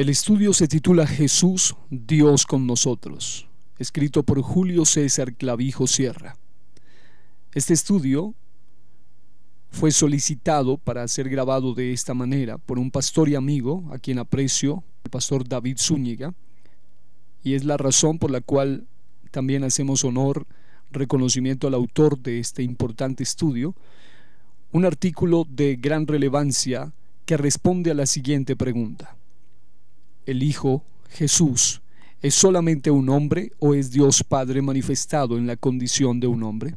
El estudio se titula Jesús, Dios con nosotros, escrito por Julio César Clavijo Sierra. Este estudio fue solicitado para ser grabado de esta manera por un pastor y amigo a quien aprecio, el pastor David Zúñiga, y es la razón por la cual también hacemos honor, reconocimiento al autor de este importante estudio, un artículo de gran relevancia que responde a la siguiente pregunta el Hijo, Jesús, es solamente un hombre o es Dios Padre manifestado en la condición de un hombre?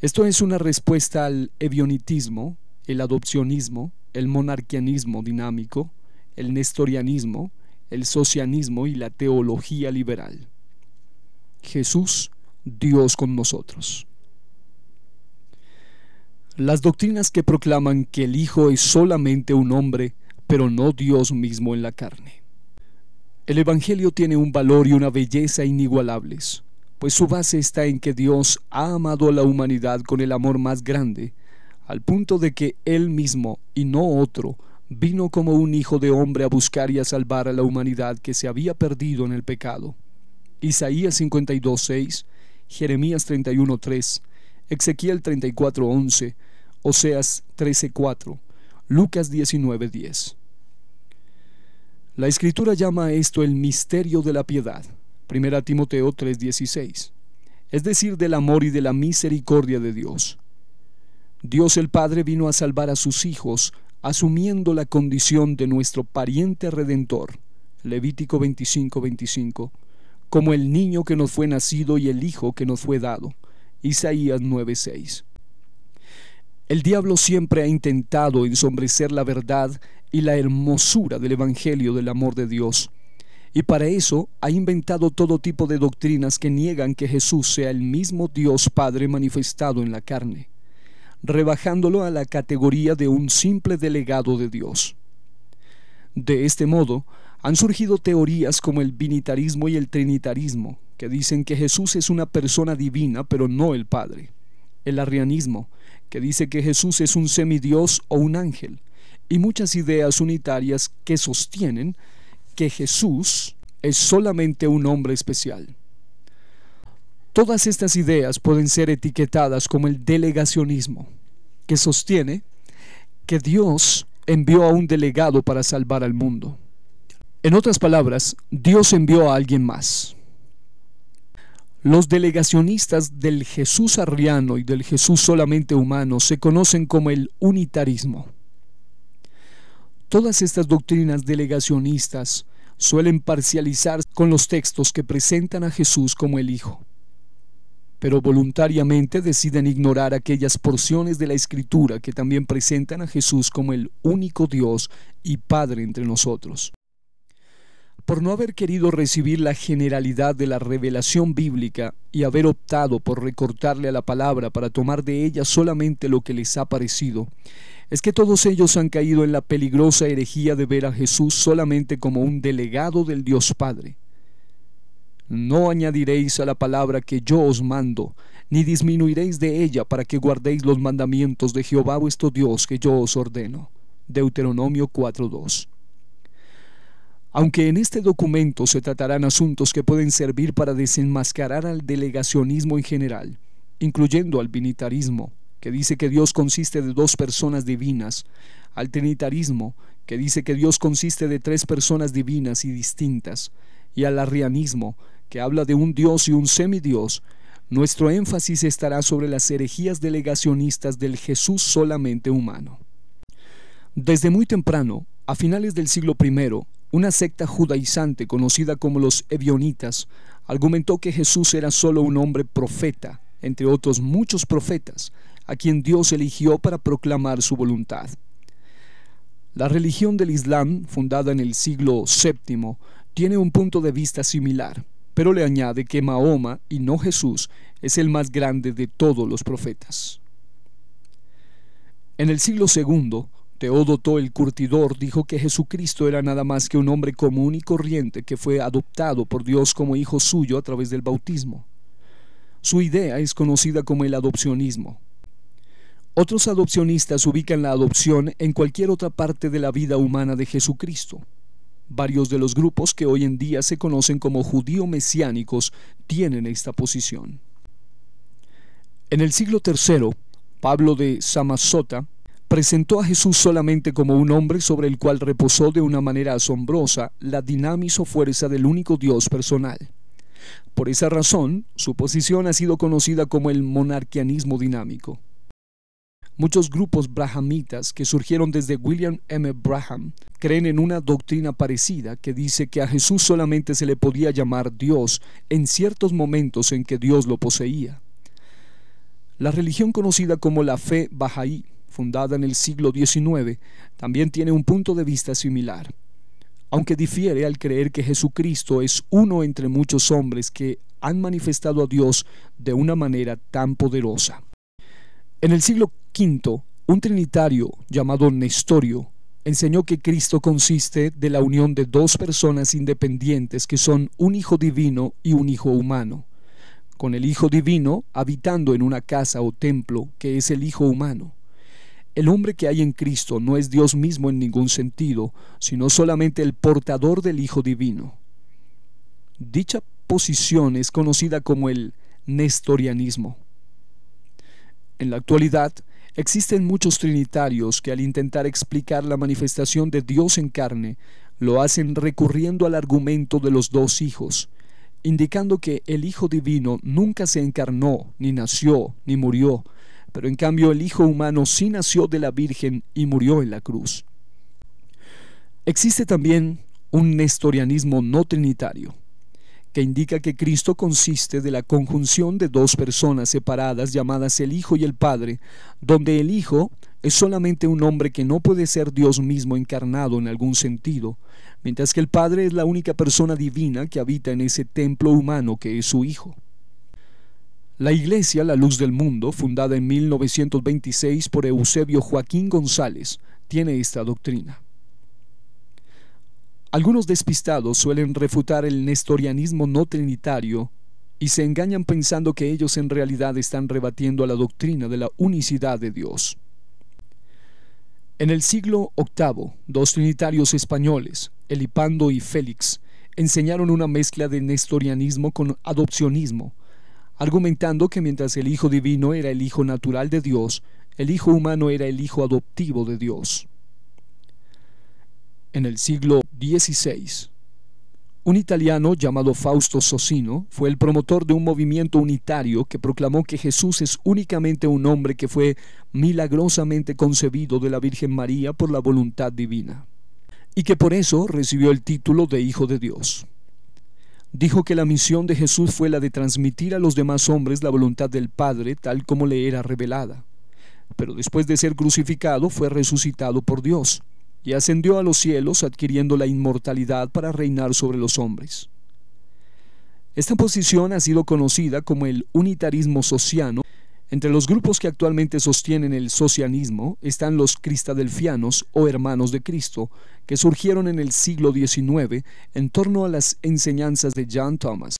Esto es una respuesta al evionitismo, el adopcionismo, el monarquianismo dinámico, el nestorianismo, el socianismo y la teología liberal. Jesús, Dios con nosotros. Las doctrinas que proclaman que el Hijo es solamente un hombre pero no Dios mismo en la carne. El Evangelio tiene un valor y una belleza inigualables, pues su base está en que Dios ha amado a la humanidad con el amor más grande, al punto de que Él mismo, y no otro, vino como un hijo de hombre a buscar y a salvar a la humanidad que se había perdido en el pecado. Isaías 52.6, Jeremías 31.3, Ezequiel 34.11, Oseas 13.4, Lucas 19.10. La escritura llama a esto el misterio de la piedad, 1 Timoteo 3:16, es decir, del amor y de la misericordia de Dios. Dios el Padre vino a salvar a sus hijos, asumiendo la condición de nuestro pariente redentor, Levítico 25:25, 25, como el niño que nos fue nacido y el hijo que nos fue dado, Isaías 9:6. El diablo siempre ha intentado ensombrecer la verdad y la hermosura del Evangelio del amor de Dios. Y para eso ha inventado todo tipo de doctrinas que niegan que Jesús sea el mismo Dios Padre manifestado en la carne, rebajándolo a la categoría de un simple delegado de Dios. De este modo, han surgido teorías como el binitarismo y el trinitarismo, que dicen que Jesús es una persona divina pero no el Padre. El arrianismo, que dice que Jesús es un semidios o un ángel y muchas ideas unitarias que sostienen que Jesús es solamente un hombre especial. Todas estas ideas pueden ser etiquetadas como el delegacionismo, que sostiene que Dios envió a un delegado para salvar al mundo. En otras palabras, Dios envió a alguien más. Los delegacionistas del Jesús arriano y del Jesús solamente humano se conocen como el unitarismo. Todas estas doctrinas delegacionistas suelen parcializar con los textos que presentan a Jesús como el Hijo, pero voluntariamente deciden ignorar aquellas porciones de la Escritura que también presentan a Jesús como el único Dios y Padre entre nosotros. Por no haber querido recibir la generalidad de la revelación bíblica y haber optado por recortarle a la palabra para tomar de ella solamente lo que les ha parecido, es que todos ellos han caído en la peligrosa herejía de ver a Jesús solamente como un delegado del Dios Padre. No añadiréis a la palabra que yo os mando, ni disminuiréis de ella para que guardéis los mandamientos de Jehová vuestro Dios que yo os ordeno. Deuteronomio 4.2. Aunque en este documento se tratarán asuntos que pueden servir para desenmascarar al delegacionismo en general, incluyendo al binitarismo, que dice que Dios consiste de dos personas divinas, al trinitarismo, que dice que Dios consiste de tres personas divinas y distintas, y al arrianismo, que habla de un Dios y un semidios, nuestro énfasis estará sobre las herejías delegacionistas del Jesús solamente humano. Desde muy temprano, a finales del siglo I, una secta judaizante conocida como los Evionitas argumentó que Jesús era solo un hombre profeta, entre otros muchos profetas, a quien Dios eligió para proclamar su voluntad. La religión del Islam, fundada en el siglo VII, tiene un punto de vista similar, pero le añade que Mahoma, y no Jesús, es el más grande de todos los profetas. En el siglo II, Teódoto el Curtidor dijo que Jesucristo era nada más que un hombre común y corriente que fue adoptado por Dios como hijo suyo a través del bautismo. Su idea es conocida como el adopcionismo, otros adopcionistas ubican la adopción en cualquier otra parte de la vida humana de Jesucristo. Varios de los grupos que hoy en día se conocen como judío-mesiánicos tienen esta posición. En el siglo III, Pablo de Samasota presentó a Jesús solamente como un hombre sobre el cual reposó de una manera asombrosa la dinámica o fuerza del único Dios personal. Por esa razón, su posición ha sido conocida como el monarquianismo dinámico. Muchos grupos brahamitas que surgieron desde William M. Braham creen en una doctrina parecida que dice que a Jesús solamente se le podía llamar Dios en ciertos momentos en que Dios lo poseía. La religión conocida como la fe bahaí, fundada en el siglo XIX, también tiene un punto de vista similar, aunque difiere al creer que Jesucristo es uno entre muchos hombres que han manifestado a Dios de una manera tan poderosa. En el siglo Quinto, un trinitario llamado Nestorio enseñó que Cristo consiste de la unión de dos personas independientes que son un Hijo divino y un Hijo humano, con el Hijo divino habitando en una casa o templo que es el Hijo humano. El hombre que hay en Cristo no es Dios mismo en ningún sentido, sino solamente el portador del Hijo divino. Dicha posición es conocida como el nestorianismo. En la actualidad, Existen muchos trinitarios que al intentar explicar la manifestación de Dios en carne, lo hacen recurriendo al argumento de los dos hijos, indicando que el Hijo Divino nunca se encarnó, ni nació, ni murió, pero en cambio el Hijo humano sí nació de la Virgen y murió en la cruz. Existe también un nestorianismo no trinitario, que indica que Cristo consiste de la conjunción de dos personas separadas llamadas el Hijo y el Padre, donde el Hijo es solamente un hombre que no puede ser Dios mismo encarnado en algún sentido, mientras que el Padre es la única persona divina que habita en ese templo humano que es su Hijo. La Iglesia La Luz del Mundo, fundada en 1926 por Eusebio Joaquín González, tiene esta doctrina. Algunos despistados suelen refutar el nestorianismo no trinitario y se engañan pensando que ellos en realidad están rebatiendo a la doctrina de la unicidad de Dios. En el siglo VIII, dos trinitarios españoles, Elipando y Félix, enseñaron una mezcla de nestorianismo con adopcionismo, argumentando que mientras el Hijo Divino era el Hijo natural de Dios, el Hijo humano era el Hijo adoptivo de Dios en el siglo XVI. Un italiano llamado Fausto Socino fue el promotor de un movimiento unitario que proclamó que Jesús es únicamente un hombre que fue milagrosamente concebido de la Virgen María por la voluntad divina, y que por eso recibió el título de Hijo de Dios. Dijo que la misión de Jesús fue la de transmitir a los demás hombres la voluntad del Padre tal como le era revelada, pero después de ser crucificado fue resucitado por Dios y ascendió a los cielos adquiriendo la inmortalidad para reinar sobre los hombres. Esta posición ha sido conocida como el unitarismo sociano. Entre los grupos que actualmente sostienen el socialismo están los cristadelfianos o hermanos de Cristo, que surgieron en el siglo XIX en torno a las enseñanzas de John Thomas.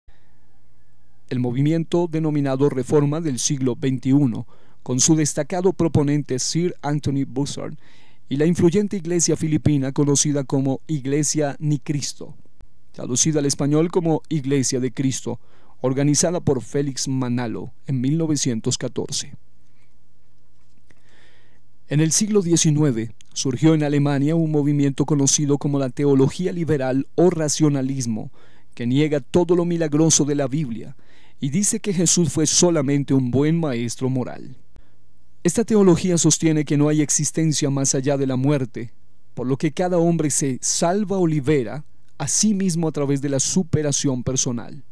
El movimiento denominado Reforma del siglo XXI, con su destacado proponente Sir Anthony Buzzard y la influyente iglesia filipina conocida como Iglesia Ni Cristo, traducida al español como Iglesia de Cristo, organizada por Félix Manalo en 1914. En el siglo XIX surgió en Alemania un movimiento conocido como la teología liberal o racionalismo, que niega todo lo milagroso de la Biblia y dice que Jesús fue solamente un buen maestro moral. Esta teología sostiene que no hay existencia más allá de la muerte, por lo que cada hombre se salva o libera a sí mismo a través de la superación personal.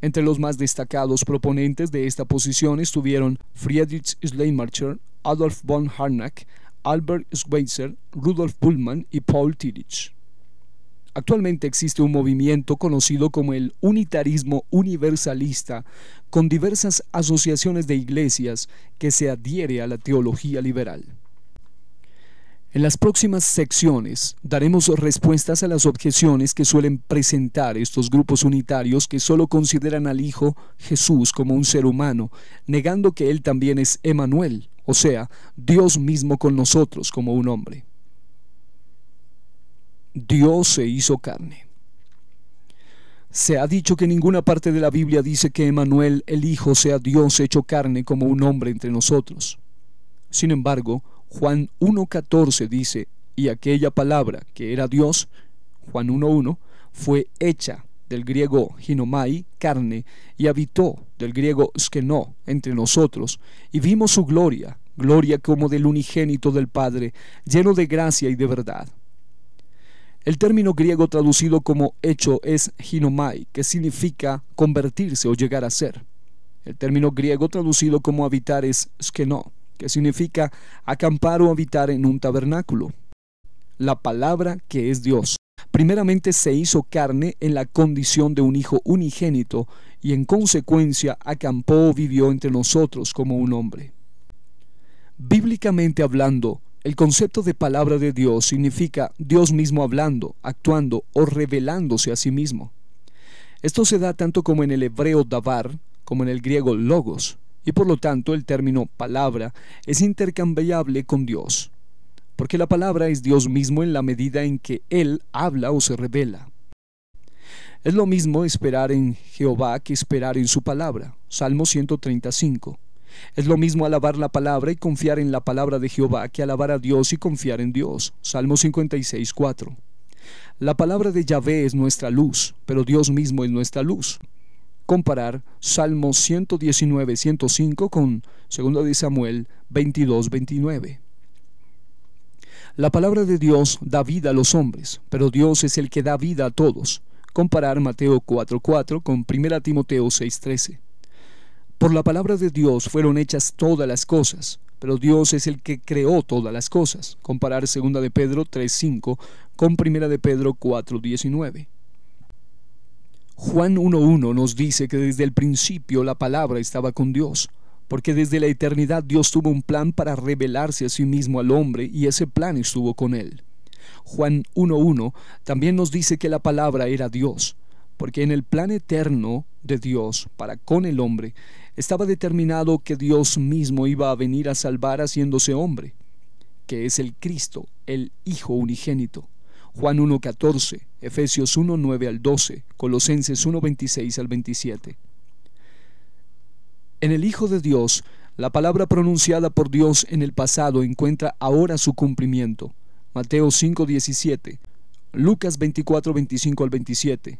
Entre los más destacados proponentes de esta posición estuvieron Friedrich Schleiermacher, Adolf von Harnack, Albert Schweitzer, Rudolf Bullmann y Paul Tillich. Actualmente existe un movimiento conocido como el unitarismo universalista, con diversas asociaciones de iglesias que se adhiere a la teología liberal. En las próximas secciones daremos respuestas a las objeciones que suelen presentar estos grupos unitarios que solo consideran al Hijo Jesús como un ser humano, negando que Él también es Emanuel, o sea, Dios mismo con nosotros como un hombre. Dios se hizo carne. Se ha dicho que ninguna parte de la Biblia dice que Emanuel, el Hijo, sea Dios hecho carne como un hombre entre nosotros. Sin embargo, Juan 1.14 dice, y aquella palabra que era Dios, Juan 1.1, fue hecha del griego ginomai, carne, y habitó del griego skeno, entre nosotros, y vimos su gloria, gloria como del unigénito del Padre, lleno de gracia y de verdad. El término griego traducido como hecho es ginomai, que significa convertirse o llegar a ser. El término griego traducido como habitar es skeno, que significa acampar o habitar en un tabernáculo. La palabra que es Dios. Primeramente se hizo carne en la condición de un hijo unigénito y en consecuencia acampó o vivió entre nosotros como un hombre. Bíblicamente hablando, el concepto de palabra de Dios significa Dios mismo hablando, actuando o revelándose a sí mismo. Esto se da tanto como en el hebreo davar como en el griego logos, y por lo tanto el término palabra es intercambiable con Dios, porque la palabra es Dios mismo en la medida en que Él habla o se revela. Es lo mismo esperar en Jehová que esperar en su palabra. Salmo 135. Es lo mismo alabar la palabra y confiar en la palabra de Jehová que alabar a Dios y confiar en Dios. Salmo 56.4 La palabra de Yahvé es nuestra luz, pero Dios mismo es nuestra luz. Comparar Salmo 119, 105 con 2 Samuel 22, 29. La palabra de Dios da vida a los hombres, pero Dios es el que da vida a todos. Comparar Mateo 4.4 con 1 Timoteo 6.13. Por la palabra de Dios fueron hechas todas las cosas, pero Dios es el que creó todas las cosas. Comparar 2 de Pedro 3.5 con 1 de Pedro 4.19. Juan 1.1 nos dice que desde el principio la palabra estaba con Dios, porque desde la eternidad Dios tuvo un plan para revelarse a sí mismo al hombre y ese plan estuvo con él. Juan 1.1 también nos dice que la palabra era Dios, porque en el plan eterno de Dios para con el hombre estaba determinado que Dios mismo iba a venir a salvar haciéndose hombre, que es el Cristo, el Hijo unigénito. Juan 1.14, Efesios 1.9 al 12, Colosenses 1.26 al 27. En el Hijo de Dios, la palabra pronunciada por Dios en el pasado encuentra ahora su cumplimiento. Mateo 5.17, Lucas 24.25 al 27,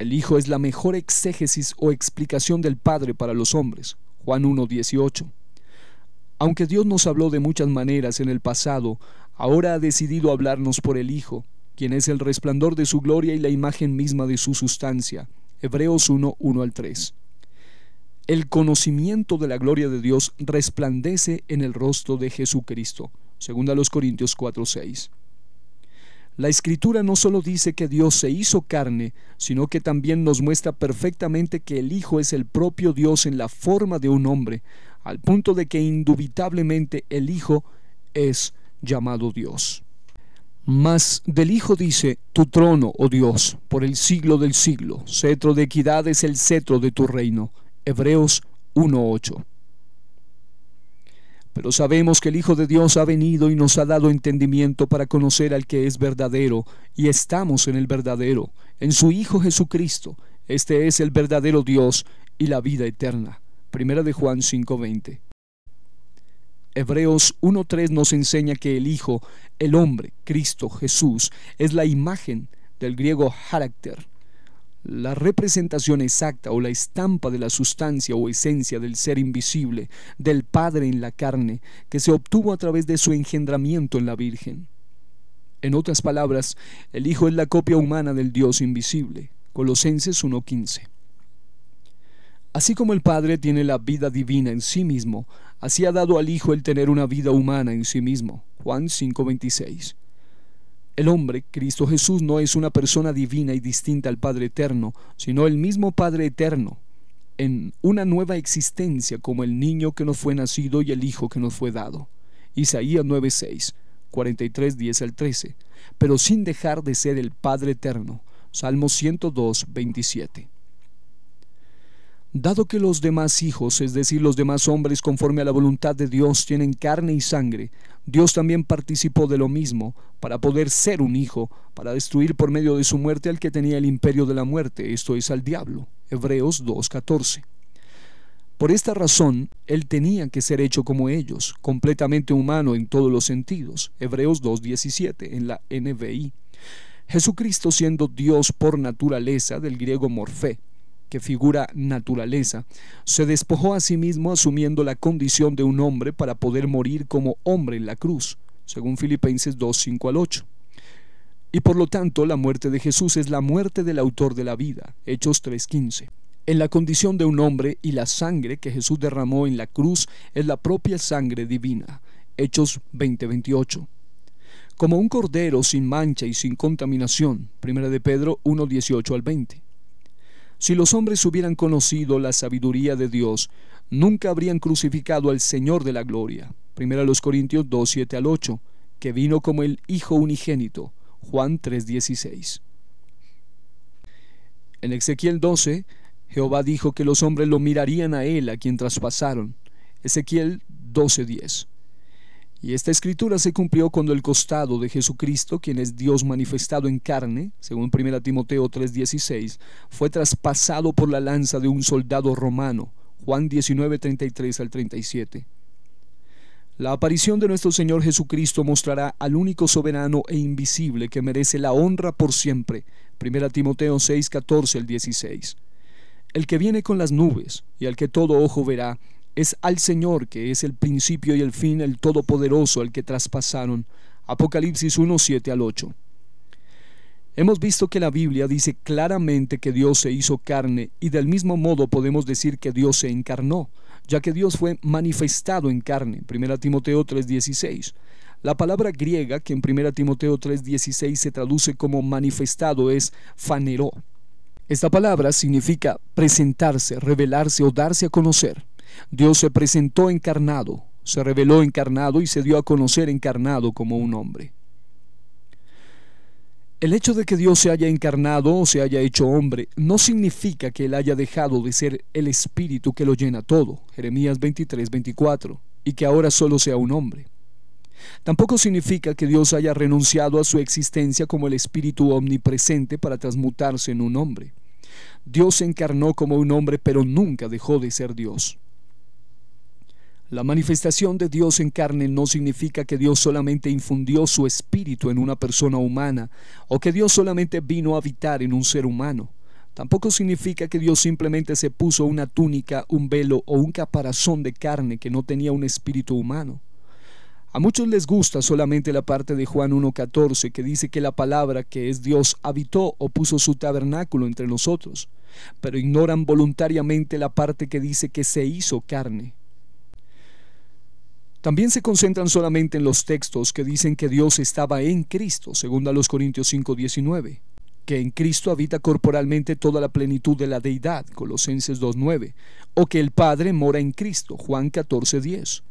el Hijo es la mejor exégesis o explicación del Padre para los hombres. Juan 1.18. Aunque Dios nos habló de muchas maneras en el pasado, ahora ha decidido hablarnos por el Hijo, quien es el resplandor de su gloria y la imagen misma de su sustancia. Hebreos 1.1 al 3. El conocimiento de la gloria de Dios resplandece en el rostro de Jesucristo. Según a los Corintios 4.6. La escritura no solo dice que Dios se hizo carne, sino que también nos muestra perfectamente que el Hijo es el propio Dios en la forma de un hombre, al punto de que indubitablemente el Hijo es llamado Dios. Mas del Hijo dice, tu trono, oh Dios, por el siglo del siglo, cetro de equidad es el cetro de tu reino. Hebreos 1.8. Pero sabemos que el Hijo de Dios ha venido y nos ha dado entendimiento para conocer al que es verdadero, y estamos en el verdadero, en su Hijo Jesucristo. Este es el verdadero Dios y la vida eterna. Primera de Juan 5:20. Hebreos 1.3 nos enseña que el Hijo, el hombre, Cristo Jesús, es la imagen del griego carácter, la representación exacta o la estampa de la sustancia o esencia del ser invisible, del Padre en la carne, que se obtuvo a través de su engendramiento en la Virgen. En otras palabras, el Hijo es la copia humana del Dios invisible. Colosenses 1.15. Así como el Padre tiene la vida divina en sí mismo, así ha dado al Hijo el tener una vida humana en sí mismo. Juan 5.26. El hombre, Cristo Jesús, no es una persona divina y distinta al Padre Eterno, sino el mismo Padre Eterno, en una nueva existencia como el niño que nos fue nacido y el hijo que nos fue dado. Isaías 9:6, 43, 10 al 13, pero sin dejar de ser el Padre Eterno. Salmo 102, 27. Dado que los demás hijos, es decir, los demás hombres conforme a la voluntad de Dios, tienen carne y sangre, Dios también participó de lo mismo para poder ser un hijo, para destruir por medio de su muerte al que tenía el imperio de la muerte, esto es al diablo. Hebreos 2.14. Por esta razón, él tenía que ser hecho como ellos, completamente humano en todos los sentidos. Hebreos 2.17 en la NVI, Jesucristo siendo Dios por naturaleza, del griego morfé, que figura naturaleza, se despojó a sí mismo asumiendo la condición de un hombre para poder morir como hombre en la cruz, según Filipenses 2, 5 al 8. Y por lo tanto, la muerte de Jesús es la muerte del autor de la vida, Hechos 3.15. En la condición de un hombre y la sangre que Jesús derramó en la cruz es la propia sangre divina, Hechos 20.28. Como un cordero sin mancha y sin contaminación, primera de Pedro 1.18 al 20 si los hombres hubieran conocido la sabiduría de Dios, nunca habrían crucificado al Señor de la gloria. 1 Corintios 2, 7 al 8, que vino como el Hijo unigénito. Juan 16 En Ezequiel 12, Jehová dijo que los hombres lo mirarían a él a quien traspasaron. Ezequiel 12:10. Y esta escritura se cumplió cuando el costado de Jesucristo, quien es Dios manifestado en carne, según 1 Timoteo 3:16, fue traspasado por la lanza de un soldado romano, Juan 19:33 al 37. La aparición de nuestro Señor Jesucristo mostrará al único soberano e invisible que merece la honra por siempre, 1 Timoteo 6:14 al 16. El que viene con las nubes y al que todo ojo verá, es al Señor que es el principio y el fin, el Todopoderoso, el que traspasaron. Apocalipsis 1, 7 al 8. Hemos visto que la Biblia dice claramente que Dios se hizo carne y del mismo modo podemos decir que Dios se encarnó, ya que Dios fue manifestado en carne. 1 Timoteo 3:16. La palabra griega que en 1 Timoteo 3:16 se traduce como manifestado es faneró. Esta palabra significa presentarse, revelarse o darse a conocer. Dios se presentó encarnado, se reveló encarnado y se dio a conocer encarnado como un hombre. El hecho de que Dios se haya encarnado o se haya hecho hombre no significa que Él haya dejado de ser el Espíritu que lo llena todo, Jeremías 23, 24, y que ahora solo sea un hombre. Tampoco significa que Dios haya renunciado a su existencia como el Espíritu omnipresente para transmutarse en un hombre. Dios se encarnó como un hombre pero nunca dejó de ser Dios. La manifestación de Dios en carne no significa que Dios solamente infundió su espíritu en una persona humana o que Dios solamente vino a habitar en un ser humano. Tampoco significa que Dios simplemente se puso una túnica, un velo o un caparazón de carne que no tenía un espíritu humano. A muchos les gusta solamente la parte de Juan 1.14 que dice que la palabra que es Dios habitó o puso su tabernáculo entre nosotros, pero ignoran voluntariamente la parte que dice que se hizo carne. También se concentran solamente en los textos que dicen que Dios estaba en Cristo, según a los Corintios 5:19, que en Cristo habita corporalmente toda la plenitud de la deidad, Colosenses 2:9, o que el Padre mora en Cristo, Juan 14:10.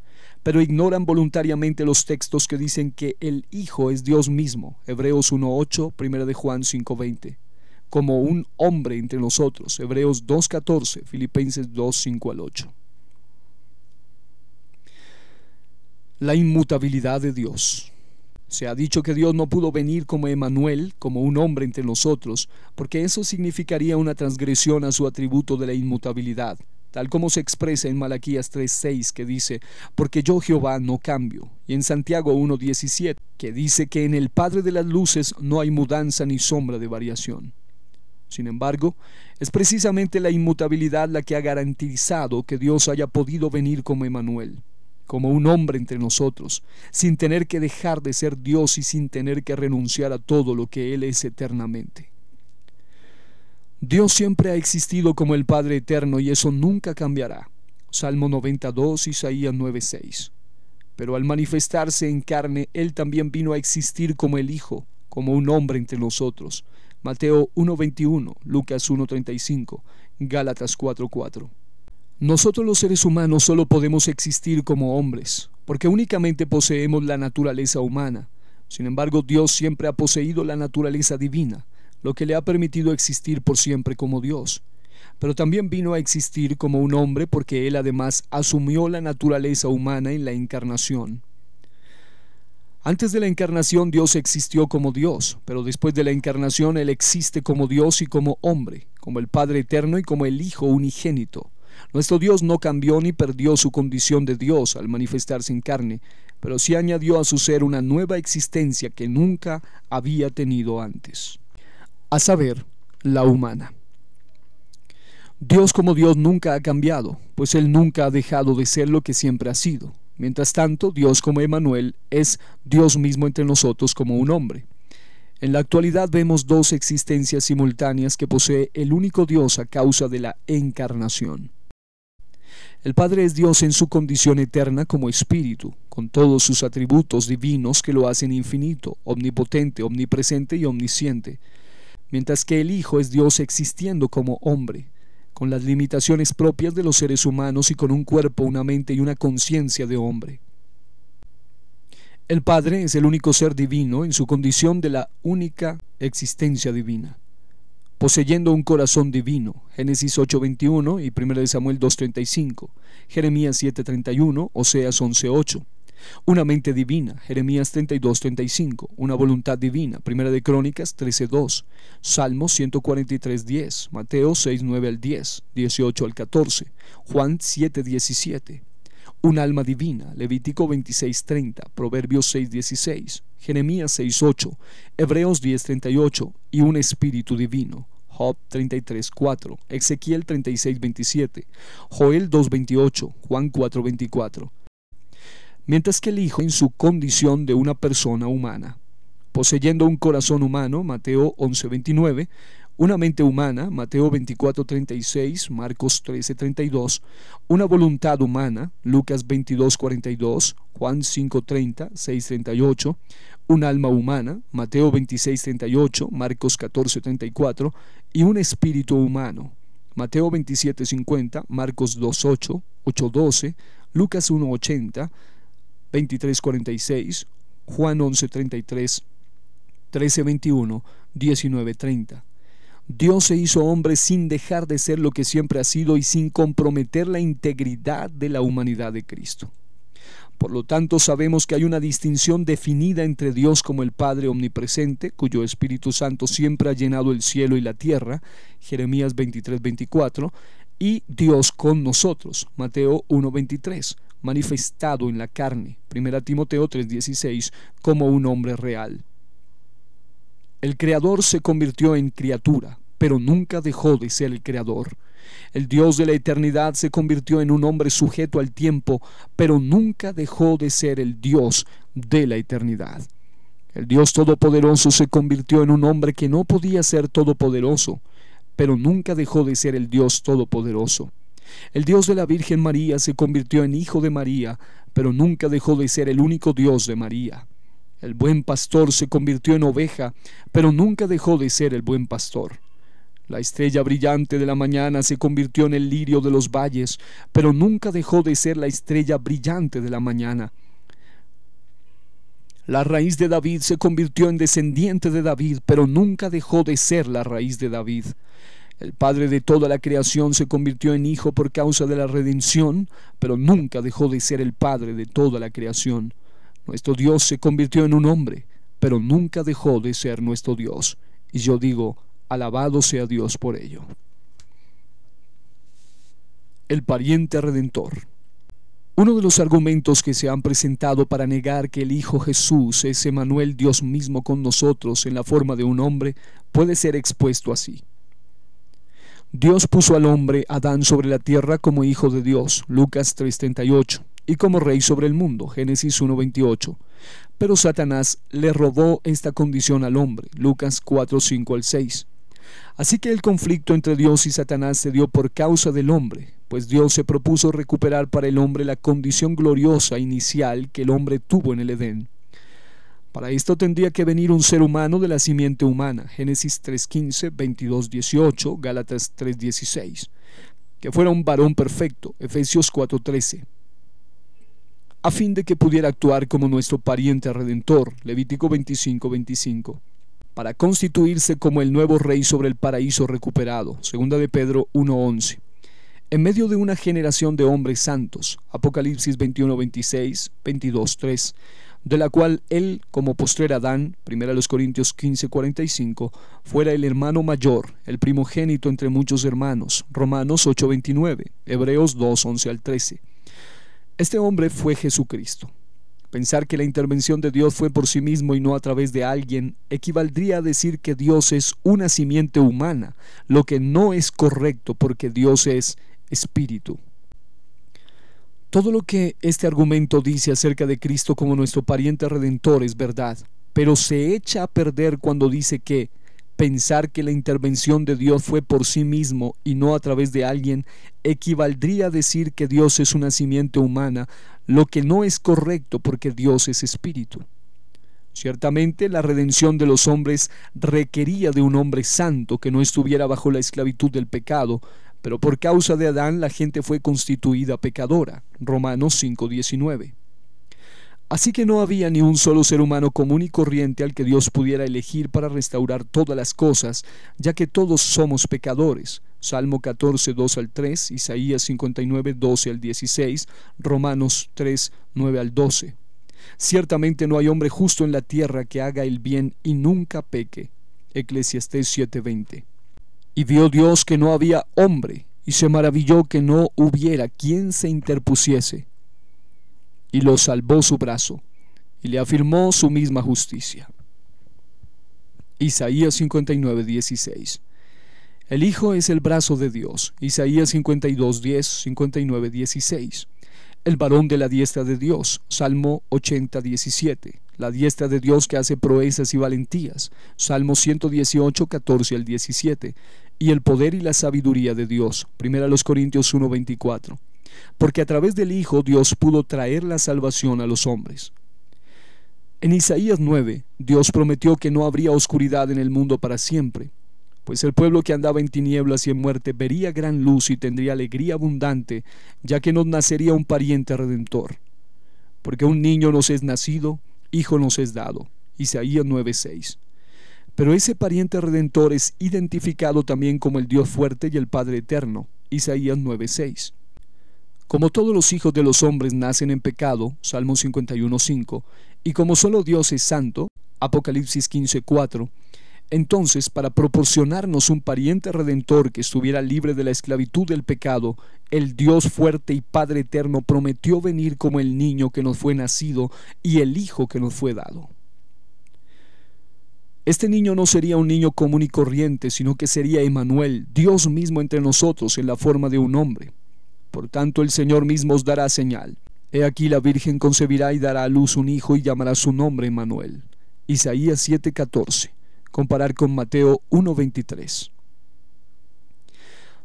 Pero ignoran voluntariamente los textos que dicen que el Hijo es Dios mismo, Hebreos 1:8, 1 de Juan 5:20, como un hombre entre nosotros, Hebreos 2:14, Filipenses 2:5 al 8. la inmutabilidad de Dios. Se ha dicho que Dios no pudo venir como Emanuel, como un hombre entre nosotros, porque eso significaría una transgresión a su atributo de la inmutabilidad, tal como se expresa en Malaquías 3:6 que dice, porque yo Jehová no cambio, y en Santiago 1:17 que dice que en el Padre de las Luces no hay mudanza ni sombra de variación. Sin embargo, es precisamente la inmutabilidad la que ha garantizado que Dios haya podido venir como Emanuel como un hombre entre nosotros, sin tener que dejar de ser Dios y sin tener que renunciar a todo lo que Él es eternamente. Dios siempre ha existido como el Padre Eterno y eso nunca cambiará. Salmo 92, Isaías 9:6. Pero al manifestarse en carne, Él también vino a existir como el Hijo, como un hombre entre nosotros. Mateo 1:21, Lucas 1:35, Gálatas 4:4. Nosotros los seres humanos solo podemos existir como hombres, porque únicamente poseemos la naturaleza humana. Sin embargo, Dios siempre ha poseído la naturaleza divina, lo que le ha permitido existir por siempre como Dios. Pero también vino a existir como un hombre porque Él además asumió la naturaleza humana en la encarnación. Antes de la encarnación Dios existió como Dios, pero después de la encarnación Él existe como Dios y como hombre, como el Padre Eterno y como el Hijo Unigénito. Nuestro Dios no cambió ni perdió su condición de Dios al manifestarse en carne, pero sí añadió a su ser una nueva existencia que nunca había tenido antes, a saber, la humana. Dios como Dios nunca ha cambiado, pues Él nunca ha dejado de ser lo que siempre ha sido. Mientras tanto, Dios como Emanuel es Dios mismo entre nosotros como un hombre. En la actualidad vemos dos existencias simultáneas que posee el único Dios a causa de la encarnación. El Padre es Dios en su condición eterna como espíritu, con todos sus atributos divinos que lo hacen infinito, omnipotente, omnipresente y omnisciente, mientras que el Hijo es Dios existiendo como hombre, con las limitaciones propias de los seres humanos y con un cuerpo, una mente y una conciencia de hombre. El Padre es el único ser divino en su condición de la única existencia divina poseyendo un corazón divino. Génesis 8:21 y 1 Samuel 2:35, Jeremías 7:31, Oseas 11:8. Una mente divina, Jeremías 32:35, una voluntad divina, 1 de Crónicas 13:2, Salmos 143:10, Mateo 6:9 al 10, 18 al 14, Juan 7:17 un alma divina, Levítico 26:30, Proverbios 6:16, Jeremías 6:8, Hebreos 10:38 y un espíritu divino, Job 33:4, Ezequiel 36:27, Joel 2:28, Juan 4:24. Mientras que el Hijo en su condición de una persona humana, poseyendo un corazón humano, Mateo 11:29, una mente humana, Mateo 24, 36, Marcos 13, 32, una voluntad humana, Lucas 22, 42, Juan 5, 30, 6, 38, un alma humana, Mateo 26, 38, Marcos 14, 34, y un espíritu humano, Mateo 27, 50, Marcos 2, 8, 8, 12, Lucas 1, 80, 23, 46, Juan 11, 33, 13, 21, 19, 30. Dios se hizo hombre sin dejar de ser lo que siempre ha sido y sin comprometer la integridad de la humanidad de Cristo. Por lo tanto, sabemos que hay una distinción definida entre Dios como el Padre omnipresente, cuyo Espíritu Santo siempre ha llenado el cielo y la tierra, Jeremías 23-24, y Dios con nosotros, Mateo 1.23, manifestado en la carne, 1 Timoteo 3.16, como un hombre real. El Creador se convirtió en criatura, pero nunca dejó de ser el creador. El Dios de la eternidad se convirtió en un hombre sujeto al tiempo, pero nunca dejó de ser el Dios de la eternidad. El Dios Todopoderoso se convirtió en un hombre que no podía ser todopoderoso, pero nunca dejó de ser el Dios Todopoderoso. El Dios de la Virgen María se convirtió en Hijo de María, pero nunca dejó de ser el único Dios de María. El buen pastor se convirtió en oveja, pero nunca dejó de ser el buen pastor. La estrella brillante de la mañana se convirtió en el lirio de los valles, pero nunca dejó de ser la estrella brillante de la mañana. La raíz de David se convirtió en descendiente de David, pero nunca dejó de ser la raíz de David. El Padre de toda la creación se convirtió en Hijo por causa de la redención, pero nunca dejó de ser el Padre de toda la creación. Nuestro Dios se convirtió en un hombre, pero nunca dejó de ser nuestro Dios. Y yo digo, Alabado sea Dios por ello. El pariente redentor. Uno de los argumentos que se han presentado para negar que el Hijo Jesús es Emanuel Dios mismo con nosotros en la forma de un hombre puede ser expuesto así. Dios puso al hombre Adán sobre la tierra como hijo de Dios, Lucas 3:38, y como rey sobre el mundo, Génesis 1:28. Pero Satanás le robó esta condición al hombre, Lucas 4:5 al 6. Así que el conflicto entre Dios y Satanás se dio por causa del hombre, pues Dios se propuso recuperar para el hombre la condición gloriosa inicial que el hombre tuvo en el Edén. Para esto tendría que venir un ser humano de la simiente humana, Génesis 3.15, 22.18, Gálatas 3.16, que fuera un varón perfecto, Efesios 4.13 a fin de que pudiera actuar como nuestro pariente redentor, Levítico 25.25 para constituirse como el nuevo rey sobre el paraíso recuperado. Segunda de Pedro 1.11. En medio de una generación de hombres santos, Apocalipsis 21.26, 22.3, de la cual él, como postrera Adán, 1 Corintios 15.45, fuera el hermano mayor, el primogénito entre muchos hermanos, Romanos 8.29, Hebreos 2.11 al 13. Este hombre fue Jesucristo. Pensar que la intervención de Dios fue por sí mismo y no a través de alguien equivaldría a decir que Dios es una simiente humana, lo que no es correcto porque Dios es espíritu. Todo lo que este argumento dice acerca de Cristo como nuestro pariente redentor es verdad, pero se echa a perder cuando dice que pensar que la intervención de Dios fue por sí mismo y no a través de alguien equivaldría a decir que Dios es una simiente humana, lo que no es correcto porque Dios es espíritu. Ciertamente la redención de los hombres requería de un hombre santo que no estuviera bajo la esclavitud del pecado, pero por causa de Adán la gente fue constituida pecadora. Romanos 5:19. Así que no había ni un solo ser humano común y corriente al que Dios pudiera elegir para restaurar todas las cosas, ya que todos somos pecadores. Salmo 14, 2 al 3, Isaías 59, 12 al 16, Romanos 3, 9 al 12. Ciertamente no hay hombre justo en la tierra que haga el bien y nunca peque. Eclesiastés 7:20. Y vio Dios que no había hombre, y se maravilló que no hubiera quien se interpusiese. Y lo salvó su brazo, y le afirmó su misma justicia. Isaías 59, 16. El Hijo es el brazo de Dios. Isaías 52, 10, 59, 16. El varón de la diestra de Dios. Salmo 80, 17. La diestra de Dios que hace proezas y valentías. Salmo 118, 14 al 17. Y el poder y la sabiduría de Dios. Primera los Corintios 1, 24. Porque a través del Hijo Dios pudo traer la salvación a los hombres. En Isaías 9, Dios prometió que no habría oscuridad en el mundo para siempre pues el pueblo que andaba en tinieblas y en muerte vería gran luz y tendría alegría abundante, ya que nos nacería un pariente redentor. Porque un niño nos es nacido, hijo nos es dado. Isaías 9:6. Pero ese pariente redentor es identificado también como el Dios fuerte y el Padre eterno. Isaías 9:6. Como todos los hijos de los hombres nacen en pecado, Salmo 51:5, y como solo Dios es santo, Apocalipsis 15:4, entonces, para proporcionarnos un pariente redentor que estuviera libre de la esclavitud del pecado, el Dios fuerte y Padre eterno prometió venir como el niño que nos fue nacido y el hijo que nos fue dado. Este niño no sería un niño común y corriente, sino que sería Emanuel, Dios mismo entre nosotros en la forma de un hombre. Por tanto, el Señor mismo os dará señal. He aquí la Virgen concebirá y dará a luz un hijo y llamará su nombre Emanuel. Isaías 7:14 comparar con Mateo 1.23.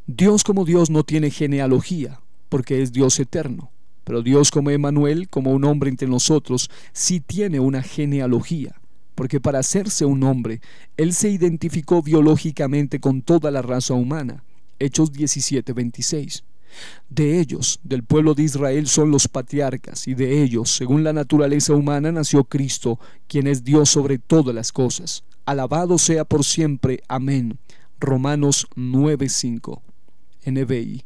Dios como Dios no tiene genealogía, porque es Dios eterno, pero Dios como Emanuel, como un hombre entre nosotros, sí tiene una genealogía, porque para hacerse un hombre, Él se identificó biológicamente con toda la raza humana. Hechos 17.26. De ellos, del pueblo de Israel, son los patriarcas, y de ellos, según la naturaleza humana, nació Cristo, quien es Dios sobre todas las cosas. Alabado sea por siempre. Amén. Romanos 9:5. NBI.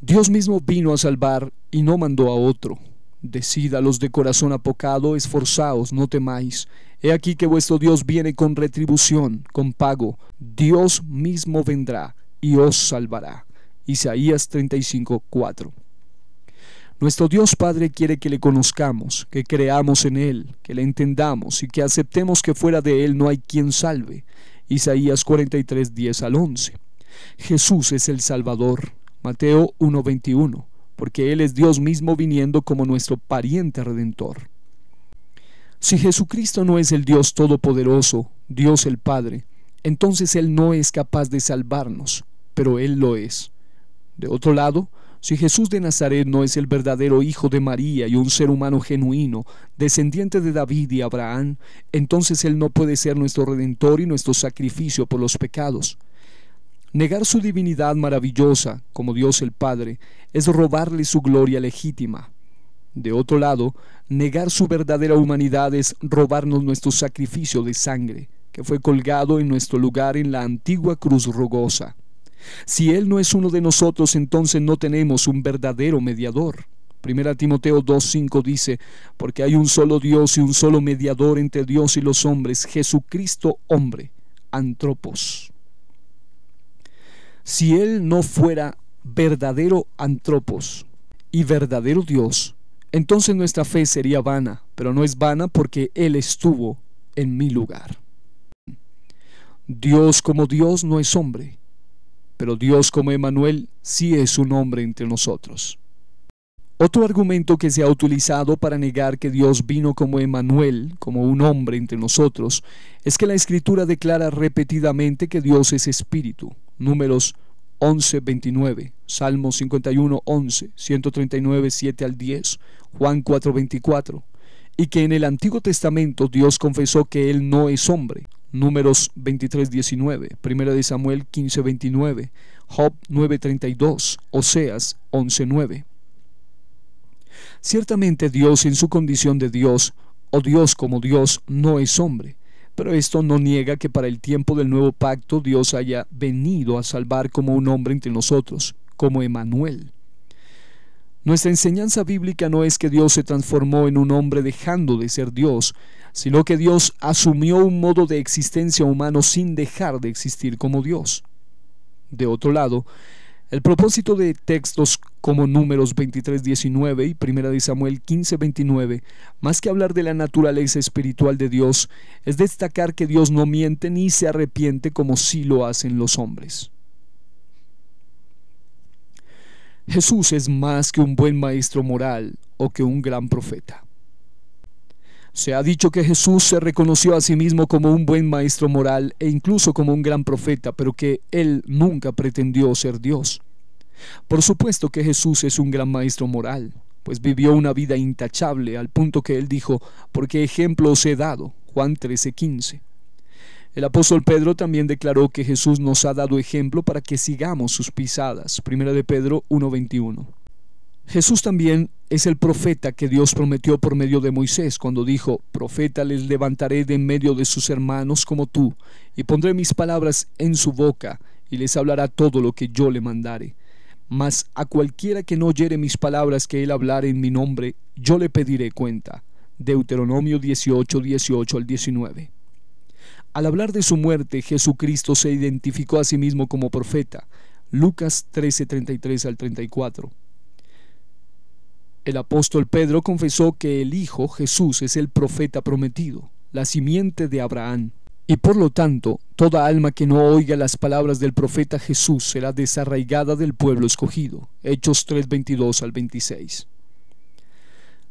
Dios mismo vino a salvar y no mandó a otro. Decid a los de corazón apocado, esforzaos, no temáis. He aquí que vuestro Dios viene con retribución, con pago. Dios mismo vendrá y os salvará. Isaías 35, 4. Nuestro Dios Padre quiere que le conozcamos, que creamos en Él, que le entendamos y que aceptemos que fuera de Él no hay quien salve. Isaías 43, 10 al 11. Jesús es el Salvador. Mateo 1:21, porque Él es Dios mismo viniendo como nuestro pariente redentor. Si Jesucristo no es el Dios Todopoderoso, Dios el Padre, entonces Él no es capaz de salvarnos, pero Él lo es. De otro lado, si Jesús de Nazaret no es el verdadero Hijo de María y un ser humano genuino, descendiente de David y Abraham, entonces Él no puede ser nuestro redentor y nuestro sacrificio por los pecados. Negar su divinidad maravillosa, como Dios el Padre, es robarle su gloria legítima. De otro lado, negar su verdadera humanidad es robarnos nuestro sacrificio de sangre, que fue colgado en nuestro lugar en la antigua cruz rugosa. Si Él no es uno de nosotros, entonces no tenemos un verdadero mediador. Primera Timoteo 2.5 dice, porque hay un solo Dios y un solo mediador entre Dios y los hombres, Jesucristo hombre, antropos. Si Él no fuera verdadero antropos y verdadero Dios, entonces nuestra fe sería vana, pero no es vana porque Él estuvo en mi lugar. Dios como Dios no es hombre, pero Dios como Emanuel sí es un hombre entre nosotros. Otro argumento que se ha utilizado para negar que Dios vino como Emanuel, como un hombre entre nosotros, es que la Escritura declara repetidamente que Dios es espíritu. Números 11, 29, Salmo 51, 11, 139, 7 al 10, Juan 4, y que en el Antiguo Testamento Dios confesó que Él no es hombre, Números 23:19, Primera de Samuel 15:29, Job 9:32, Oseas 11:9. Ciertamente Dios en su condición de Dios, o Dios como Dios, no es hombre, pero esto no niega que para el tiempo del nuevo pacto Dios haya venido a salvar como un hombre entre nosotros, como Emanuel. Nuestra enseñanza bíblica no es que Dios se transformó en un hombre dejando de ser Dios, sino que Dios asumió un modo de existencia humano sin dejar de existir como Dios. De otro lado, el propósito de textos como Números 23:19 y 1 de Samuel 15:29, más que hablar de la naturaleza espiritual de Dios, es destacar que Dios no miente ni se arrepiente como sí lo hacen los hombres. Jesús es más que un buen maestro moral o que un gran profeta. Se ha dicho que Jesús se reconoció a sí mismo como un buen maestro moral e incluso como un gran profeta, pero que él nunca pretendió ser Dios. Por supuesto que Jesús es un gran maestro moral, pues vivió una vida intachable al punto que él dijo, porque ejemplo os he dado, Juan 13:15. El apóstol Pedro también declaró que Jesús nos ha dado ejemplo para que sigamos sus pisadas, 1 de Pedro 1:21. Jesús también es el profeta que Dios prometió por medio de Moisés cuando dijo, Profeta les levantaré de en medio de sus hermanos como tú, y pondré mis palabras en su boca, y les hablará todo lo que yo le mandare. Mas a cualquiera que no oyere mis palabras que él hablare en mi nombre, yo le pediré cuenta. Deuteronomio 18, 18 al 19. Al hablar de su muerte, Jesucristo se identificó a sí mismo como profeta. Lucas 13, 33 al 34. El apóstol Pedro confesó que el Hijo Jesús es el profeta prometido, la simiente de Abraham, y por lo tanto, toda alma que no oiga las palabras del profeta Jesús será desarraigada del pueblo escogido. Hechos 3:22 al 26.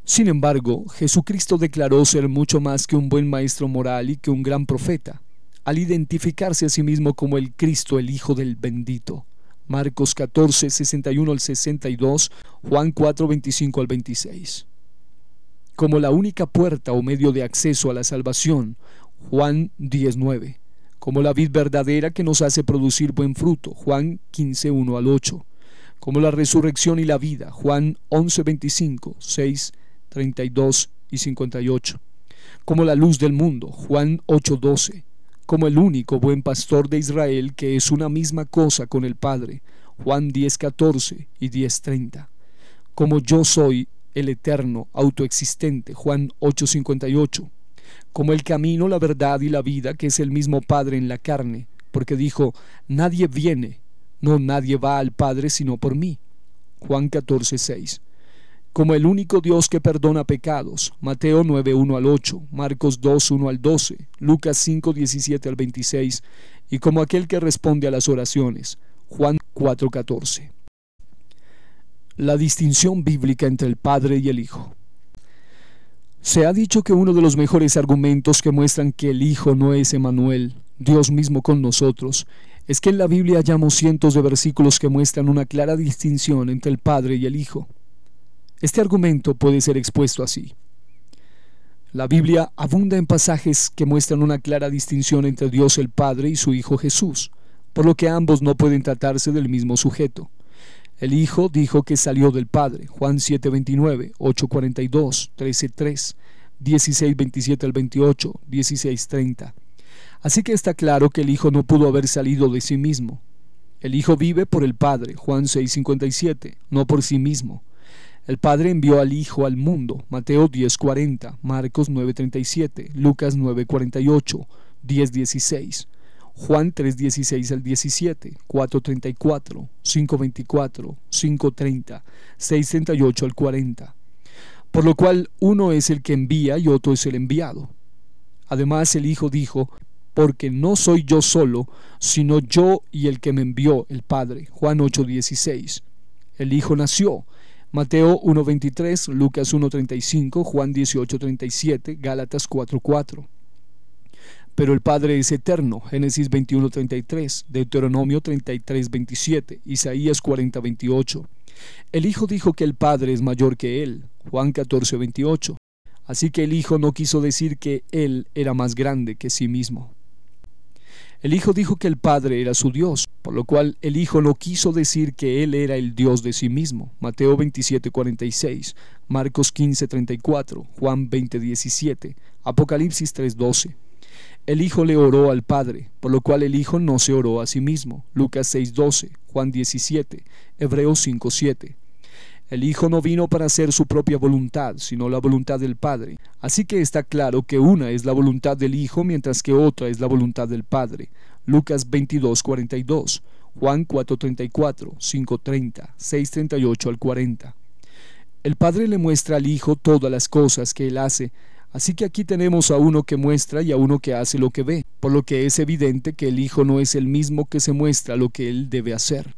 Sin embargo, Jesucristo declaró ser mucho más que un buen maestro moral y que un gran profeta, al identificarse a sí mismo como el Cristo, el Hijo del bendito. Marcos 14, 61 al 62, Juan 4, 25 al 26. Como la única puerta o medio de acceso a la salvación, Juan 19. Como la vid verdadera que nos hace producir buen fruto, Juan 15, 1 al 8. Como la resurrección y la vida, Juan 11, 25, 6, 32 y 58. Como la luz del mundo, Juan 8, 12 como el único buen pastor de Israel que es una misma cosa con el Padre. Juan 10:14 y 10:30. Como yo soy el eterno, autoexistente. Juan 8:58. Como el camino, la verdad y la vida, que es el mismo Padre en la carne, porque dijo, nadie viene, no nadie va al Padre sino por mí. Juan 14:6 como el único Dios que perdona pecados. Mateo 9.1 al 8, Marcos 2.1 al 12, Lucas 5.17 al 26, y como aquel que responde a las oraciones. Juan 4.14. La distinción bíblica entre el Padre y el Hijo. Se ha dicho que uno de los mejores argumentos que muestran que el Hijo no es Emanuel, Dios mismo con nosotros, es que en la Biblia hallamos cientos de versículos que muestran una clara distinción entre el Padre y el Hijo. Este argumento puede ser expuesto así. La Biblia abunda en pasajes que muestran una clara distinción entre Dios el Padre y su Hijo Jesús, por lo que ambos no pueden tratarse del mismo sujeto. El Hijo dijo que salió del Padre, Juan 7:29, 8:42, 13:3, 16:27 al 28, 16:30. Así que está claro que el Hijo no pudo haber salido de sí mismo. El Hijo vive por el Padre, Juan 6:57, no por sí mismo. El Padre envió al Hijo al mundo, Mateo 10:40, Marcos 9:37, Lucas 9:48, 10:16, Juan 3:16 al 17, 4:34, 5:24, 5:30, 6:38 al 40. Por lo cual uno es el que envía y otro es el enviado. Además el Hijo dijo, porque no soy yo solo, sino yo y el que me envió, el Padre. Juan 8:16. El Hijo nació, Mateo 1.23, Lucas 1.35, Juan 18.37, Gálatas 4.4. Pero el Padre es eterno, Génesis 21.33, Deuteronomio 33.27, Isaías 40.28. El Hijo dijo que el Padre es mayor que Él, Juan 14.28. Así que el Hijo no quiso decir que Él era más grande que sí mismo. El Hijo dijo que el Padre era su Dios, por lo cual el Hijo no quiso decir que Él era el Dios de sí mismo. Mateo 27:46, Marcos 15:34, Juan 20:17, Apocalipsis 3:12. El Hijo le oró al Padre, por lo cual el Hijo no se oró a sí mismo. Lucas 6:12, Juan 17, Hebreos 5:7. El Hijo no vino para hacer su propia voluntad, sino la voluntad del Padre. Así que está claro que una es la voluntad del Hijo mientras que otra es la voluntad del Padre. Lucas 22, 42, Juan 4.34, 5.30, 6.38 al 40. El Padre le muestra al Hijo todas las cosas que Él hace, así que aquí tenemos a uno que muestra y a uno que hace lo que ve, por lo que es evidente que el Hijo no es el mismo que se muestra lo que Él debe hacer.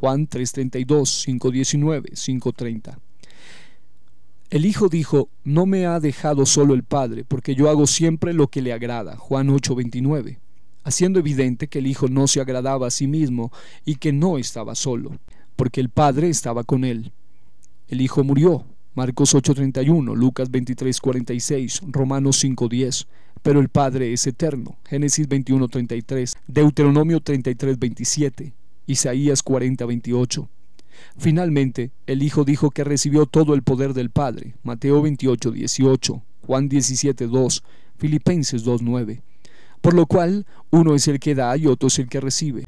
Juan 3.32, 5.19, 5.30. El Hijo dijo, No me ha dejado solo el Padre, porque yo hago siempre lo que le agrada. Juan 8.29 haciendo evidente que el Hijo no se agradaba a sí mismo y que no estaba solo, porque el Padre estaba con él. El Hijo murió, Marcos 8:31, Lucas 23:46, Romanos 5:10, pero el Padre es eterno, Génesis 21:33, Deuteronomio 33:27, Isaías 40:28. Finalmente, el Hijo dijo que recibió todo el poder del Padre, Mateo 28:18, Juan 17:2, Filipenses 2:9 por lo cual uno es el que da y otro es el que recibe.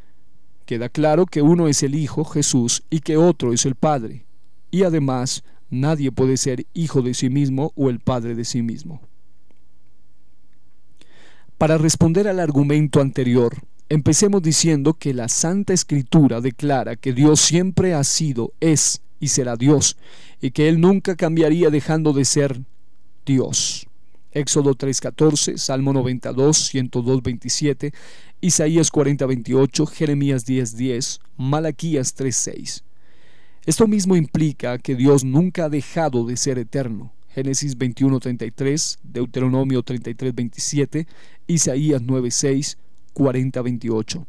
Queda claro que uno es el Hijo, Jesús, y que otro es el Padre. Y además, nadie puede ser hijo de sí mismo o el Padre de sí mismo. Para responder al argumento anterior, empecemos diciendo que la Santa Escritura declara que Dios siempre ha sido, es y será Dios, y que Él nunca cambiaría dejando de ser Dios. Éxodo 3.14, Salmo 92, 102.27, Isaías 40.28, Jeremías 10.10, 10, Malaquías 3.6. Esto mismo implica que Dios nunca ha dejado de ser eterno. Génesis 21.33, Deuteronomio 33.27, Isaías 9.6, 40.28.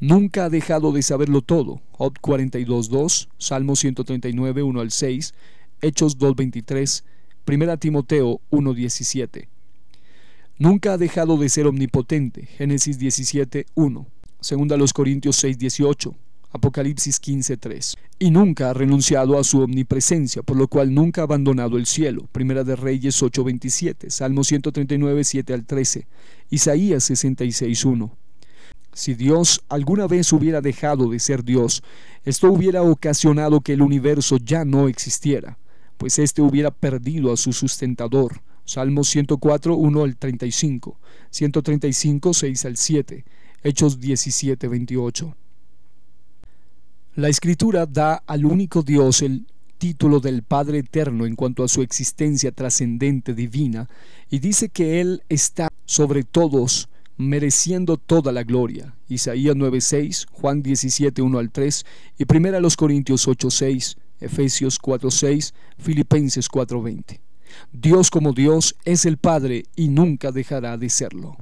Nunca ha dejado de saberlo todo. Job 42.2, Salmo 139, 1 al 6, Hechos 2.23, 1 Timoteo 1.17. Nunca ha dejado de ser omnipotente. Génesis 17.1. 2 Corintios 6.18. Apocalipsis 15:3. Y nunca ha renunciado a su omnipresencia, por lo cual nunca ha abandonado el cielo. Primera de Reyes 8:27, Salmo 139, 7 al 13, Isaías 66:1. Si Dios alguna vez hubiera dejado de ser Dios, esto hubiera ocasionado que el universo ya no existiera pues éste hubiera perdido a su sustentador. Salmos 104, 1 al 35, 135, 6 al 7, Hechos 17, 28. La escritura da al único Dios el título del Padre Eterno en cuanto a su existencia trascendente divina y dice que Él está sobre todos, mereciendo toda la gloria. Isaías 9:6, Juan 17, 1 al 3 y 1 Corintios 8:6. Efesios 4:6, Filipenses 4:20. Dios como Dios es el Padre y nunca dejará de serlo.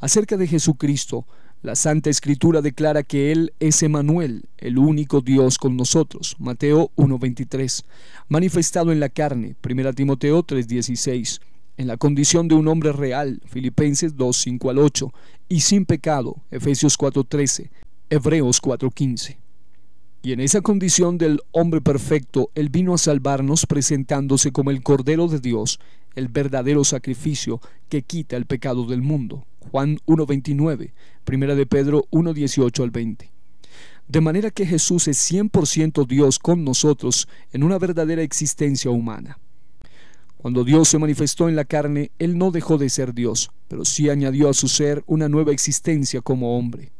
Acerca de Jesucristo, la Santa Escritura declara que Él es Emanuel, el único Dios con nosotros, Mateo 1.23, manifestado en la carne, 1 Timoteo 3.16, en la condición de un hombre real, Filipenses 2.5 al 8, y sin pecado, Efesios 4.13, Hebreos 4.15. Y en esa condición del hombre perfecto, Él vino a salvarnos presentándose como el Cordero de Dios, el verdadero sacrificio que quita el pecado del mundo. Juan 1.29, Primera de Pedro 1.18 al 20. De manera que Jesús es 100% Dios con nosotros en una verdadera existencia humana. Cuando Dios se manifestó en la carne, Él no dejó de ser Dios, pero sí añadió a su ser una nueva existencia como hombre.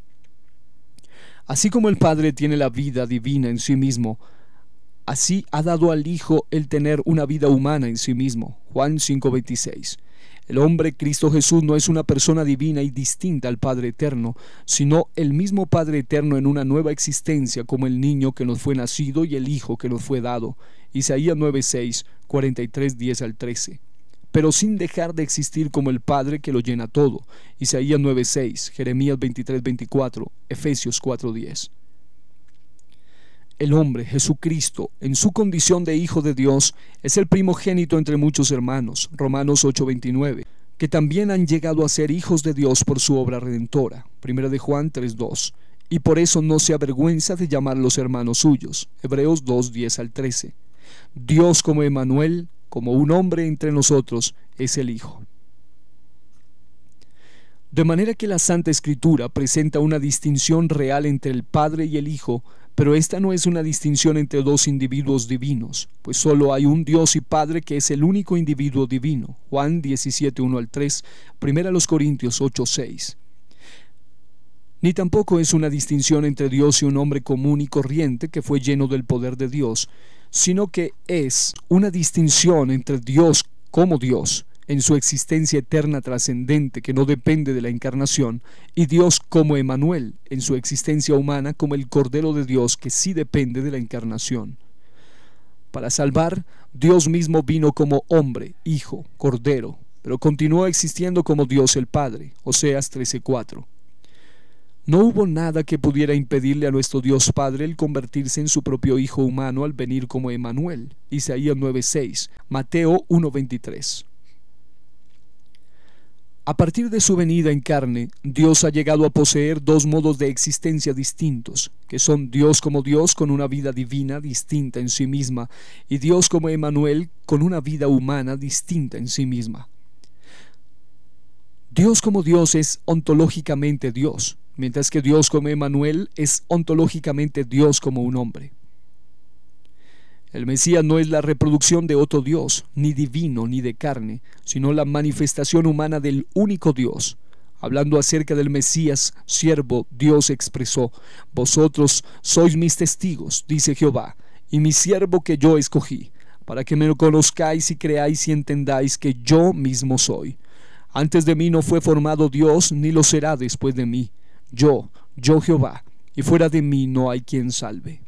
Así como el Padre tiene la vida divina en sí mismo, así ha dado al Hijo el tener una vida humana en sí mismo. Juan 5:26. El hombre Cristo Jesús no es una persona divina y distinta al Padre Eterno, sino el mismo Padre Eterno en una nueva existencia como el niño que nos fue nacido y el Hijo que nos fue dado. Isaías 9:6, 43.10 al 13 pero sin dejar de existir como el Padre que lo llena todo. Isaías 9:6, Jeremías 23:24, Efesios 4:10. El hombre, Jesucristo, en su condición de Hijo de Dios, es el primogénito entre muchos hermanos, Romanos 8:29, que también han llegado a ser hijos de Dios por su obra redentora, 1 de Juan 3:2, y por eso no se avergüenza de llamar los hermanos suyos, Hebreos 2:10 al 13. Dios como Emanuel, como un hombre entre nosotros, es el Hijo. De manera que la Santa Escritura presenta una distinción real entre el Padre y el Hijo, pero esta no es una distinción entre dos individuos divinos, pues solo hay un Dios y Padre que es el único individuo divino. Juan 17, 1 al 3, 1 Corintios 8, 6. Ni tampoco es una distinción entre Dios y un hombre común y corriente que fue lleno del poder de Dios, sino que es una distinción entre Dios como Dios en su existencia eterna trascendente que no depende de la encarnación, y Dios como Emanuel en su existencia humana como el Cordero de Dios que sí depende de la encarnación. Para salvar, Dios mismo vino como hombre, hijo, cordero, pero continuó existiendo como Dios el Padre, Oseas 13:4. No hubo nada que pudiera impedirle a nuestro Dios Padre el convertirse en su propio Hijo humano al venir como Emanuel. Isaías 9:6, Mateo 1:23. A partir de su venida en carne, Dios ha llegado a poseer dos modos de existencia distintos, que son Dios como Dios con una vida divina distinta en sí misma y Dios como Emanuel con una vida humana distinta en sí misma. Dios como Dios es ontológicamente Dios, mientras que Dios como Emanuel es ontológicamente Dios como un hombre. El Mesías no es la reproducción de otro Dios, ni divino, ni de carne, sino la manifestación humana del único Dios. Hablando acerca del Mesías, siervo, Dios expresó, Vosotros sois mis testigos, dice Jehová, y mi siervo que yo escogí, para que me lo conozcáis y creáis y entendáis que yo mismo soy. Antes de mí no fue formado Dios, ni lo será después de mí. Yo, yo Jehová, y fuera de mí no hay quien salve.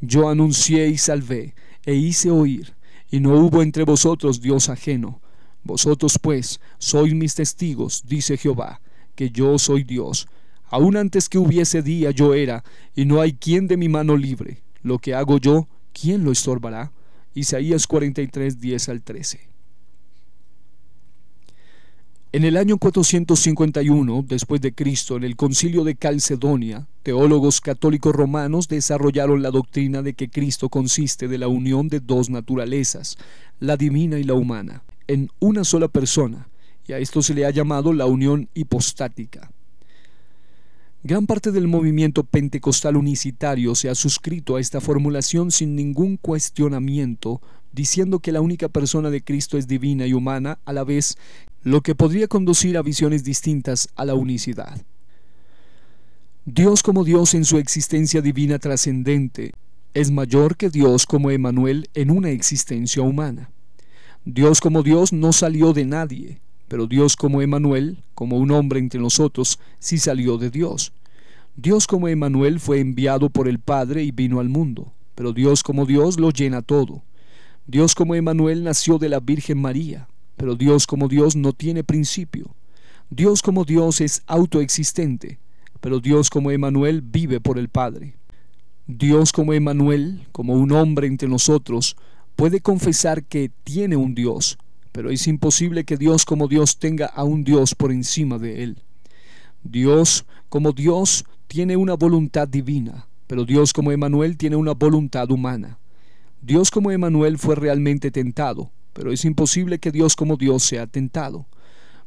Yo anuncié y salvé, e hice oír, y no hubo entre vosotros Dios ajeno. Vosotros pues sois mis testigos, dice Jehová, que yo soy Dios. Aun antes que hubiese día yo era, y no hay quien de mi mano libre. Lo que hago yo, ¿quién lo estorbará? Isaías 43, 10 al 13. En el año 451 después de Cristo, en el Concilio de Calcedonia, teólogos católicos romanos desarrollaron la doctrina de que Cristo consiste de la unión de dos naturalezas, la divina y la humana, en una sola persona, y a esto se le ha llamado la unión hipostática. Gran parte del movimiento pentecostal unicitario se ha suscrito a esta formulación sin ningún cuestionamiento, diciendo que la única persona de Cristo es divina y humana, a la vez lo que podría conducir a visiones distintas a la unicidad. Dios como Dios en su existencia divina trascendente es mayor que Dios como Emanuel en una existencia humana. Dios como Dios no salió de nadie, pero Dios como Emanuel, como un hombre entre nosotros, sí salió de Dios. Dios como Emanuel fue enviado por el Padre y vino al mundo, pero Dios como Dios lo llena todo. Dios como Emanuel nació de la Virgen María, pero Dios como Dios no tiene principio. Dios como Dios es autoexistente, pero Dios como Emanuel vive por el Padre. Dios como Emanuel, como un hombre entre nosotros, puede confesar que tiene un Dios, pero es imposible que Dios como Dios tenga a un Dios por encima de él. Dios como Dios tiene una voluntad divina, pero Dios como Emanuel tiene una voluntad humana. Dios como Emanuel fue realmente tentado, pero es imposible que Dios como Dios sea tentado.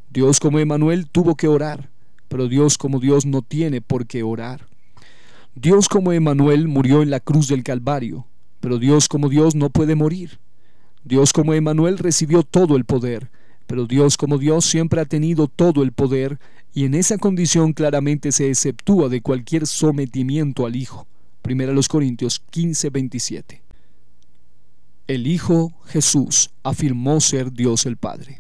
Dios como Emanuel tuvo que orar, pero Dios como Dios no tiene por qué orar. Dios como Emanuel murió en la cruz del Calvario, pero Dios como Dios no puede morir. Dios como Emanuel recibió todo el poder, pero Dios como Dios siempre ha tenido todo el poder y en esa condición claramente se exceptúa de cualquier sometimiento al Hijo. los Corintios 15, el Hijo Jesús afirmó ser Dios el Padre.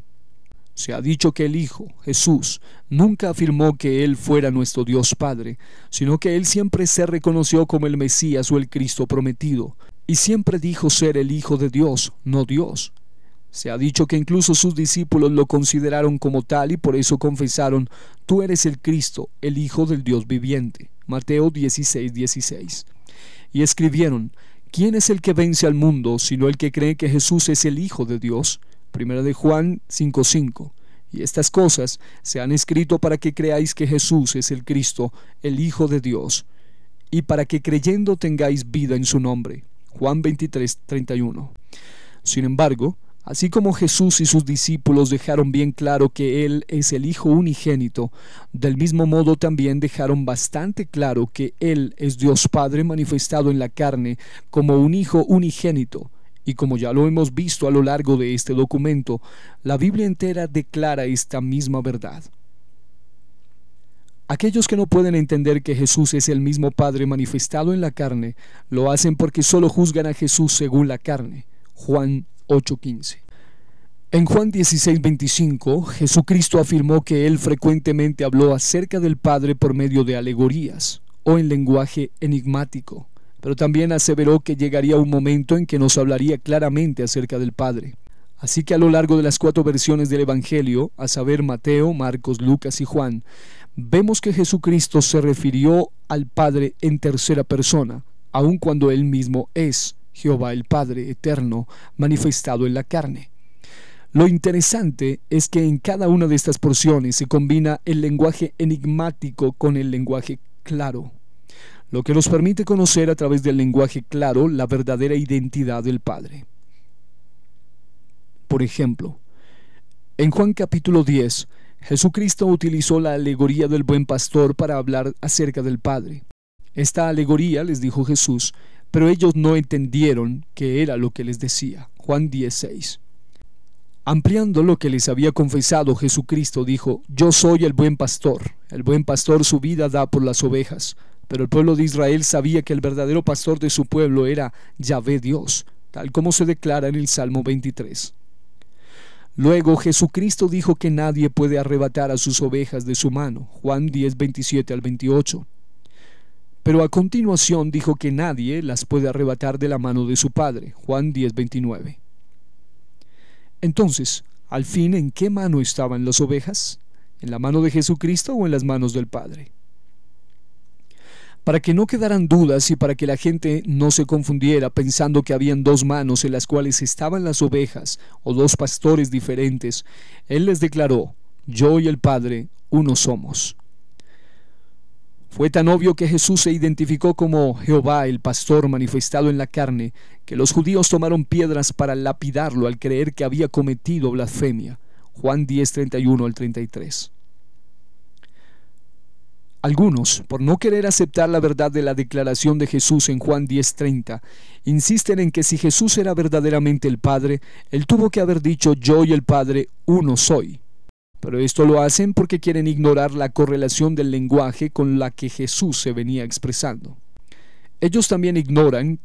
Se ha dicho que el Hijo, Jesús, nunca afirmó que Él fuera nuestro Dios Padre, sino que Él siempre se reconoció como el Mesías o el Cristo prometido, y siempre dijo ser el Hijo de Dios, no Dios. Se ha dicho que incluso sus discípulos lo consideraron como tal y por eso confesaron, Tú eres el Cristo, el Hijo del Dios viviente. Mateo 16, 16. Y escribieron, ¿Quién es el que vence al mundo sino el que cree que Jesús es el Hijo de Dios? Primera de Juan 5:5. Y estas cosas se han escrito para que creáis que Jesús es el Cristo, el Hijo de Dios, y para que creyendo tengáis vida en su nombre. Juan 23:31. Sin embargo, Así como Jesús y sus discípulos dejaron bien claro que Él es el Hijo unigénito, del mismo modo también dejaron bastante claro que Él es Dios Padre manifestado en la carne como un Hijo unigénito. Y como ya lo hemos visto a lo largo de este documento, la Biblia entera declara esta misma verdad. Aquellos que no pueden entender que Jesús es el mismo Padre manifestado en la carne, lo hacen porque solo juzgan a Jesús según la carne. Juan 8:15. En Juan 16:25, Jesucristo afirmó que él frecuentemente habló acerca del Padre por medio de alegorías o en lenguaje enigmático, pero también aseveró que llegaría un momento en que nos hablaría claramente acerca del Padre. Así que a lo largo de las cuatro versiones del Evangelio, a saber Mateo, Marcos, Lucas y Juan, vemos que Jesucristo se refirió al Padre en tercera persona, aun cuando él mismo es. Jehová el Padre Eterno manifestado en la carne. Lo interesante es que en cada una de estas porciones se combina el lenguaje enigmático con el lenguaje claro, lo que nos permite conocer a través del lenguaje claro la verdadera identidad del Padre. Por ejemplo, en Juan capítulo 10, Jesucristo utilizó la alegoría del buen pastor para hablar acerca del Padre. Esta alegoría, les dijo Jesús, pero ellos no entendieron qué era lo que les decía. Juan 10.6 Ampliando lo que les había confesado, Jesucristo dijo, Yo soy el buen pastor, el buen pastor su vida da por las ovejas. Pero el pueblo de Israel sabía que el verdadero pastor de su pueblo era Yahvé Dios, tal como se declara en el Salmo 23. Luego Jesucristo dijo que nadie puede arrebatar a sus ovejas de su mano, Juan 1027 al 28. Pero a continuación dijo que nadie las puede arrebatar de la mano de su Padre. Juan 10:29. Entonces, al fin, ¿en qué mano estaban las ovejas? ¿En la mano de Jesucristo o en las manos del Padre? Para que no quedaran dudas y para que la gente no se confundiera pensando que habían dos manos en las cuales estaban las ovejas o dos pastores diferentes, Él les declaró, yo y el Padre, uno somos. Fue tan obvio que Jesús se identificó como Jehová el pastor manifestado en la carne, que los judíos tomaron piedras para lapidarlo al creer que había cometido blasfemia. Juan 1031 al 33. Algunos, por no querer aceptar la verdad de la declaración de Jesús en Juan 10:30, insisten en que si Jesús era verdaderamente el Padre, él tuvo que haber dicho yo y el Padre uno soy. Pero esto lo hacen porque quieren ignorar la correlación del lenguaje con la que Jesús se venía expresando. Ellos también ignoran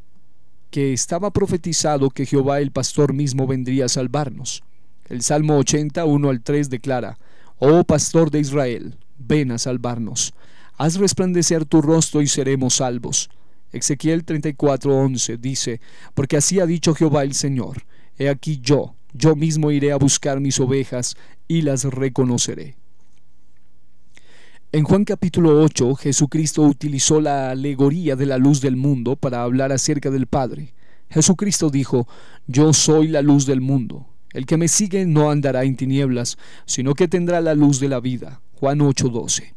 que estaba profetizado que Jehová el pastor mismo vendría a salvarnos. El Salmo 80, 1 al 3 declara, Oh pastor de Israel, ven a salvarnos. Haz resplandecer tu rostro y seremos salvos. Ezequiel 11 dice, Porque así ha dicho Jehová el Señor, He aquí yo, yo mismo iré a buscar mis ovejas y las reconoceré. En Juan capítulo 8, Jesucristo utilizó la alegoría de la luz del mundo para hablar acerca del Padre. Jesucristo dijo, Yo soy la luz del mundo. El que me sigue no andará en tinieblas, sino que tendrá la luz de la vida. Juan 8:12.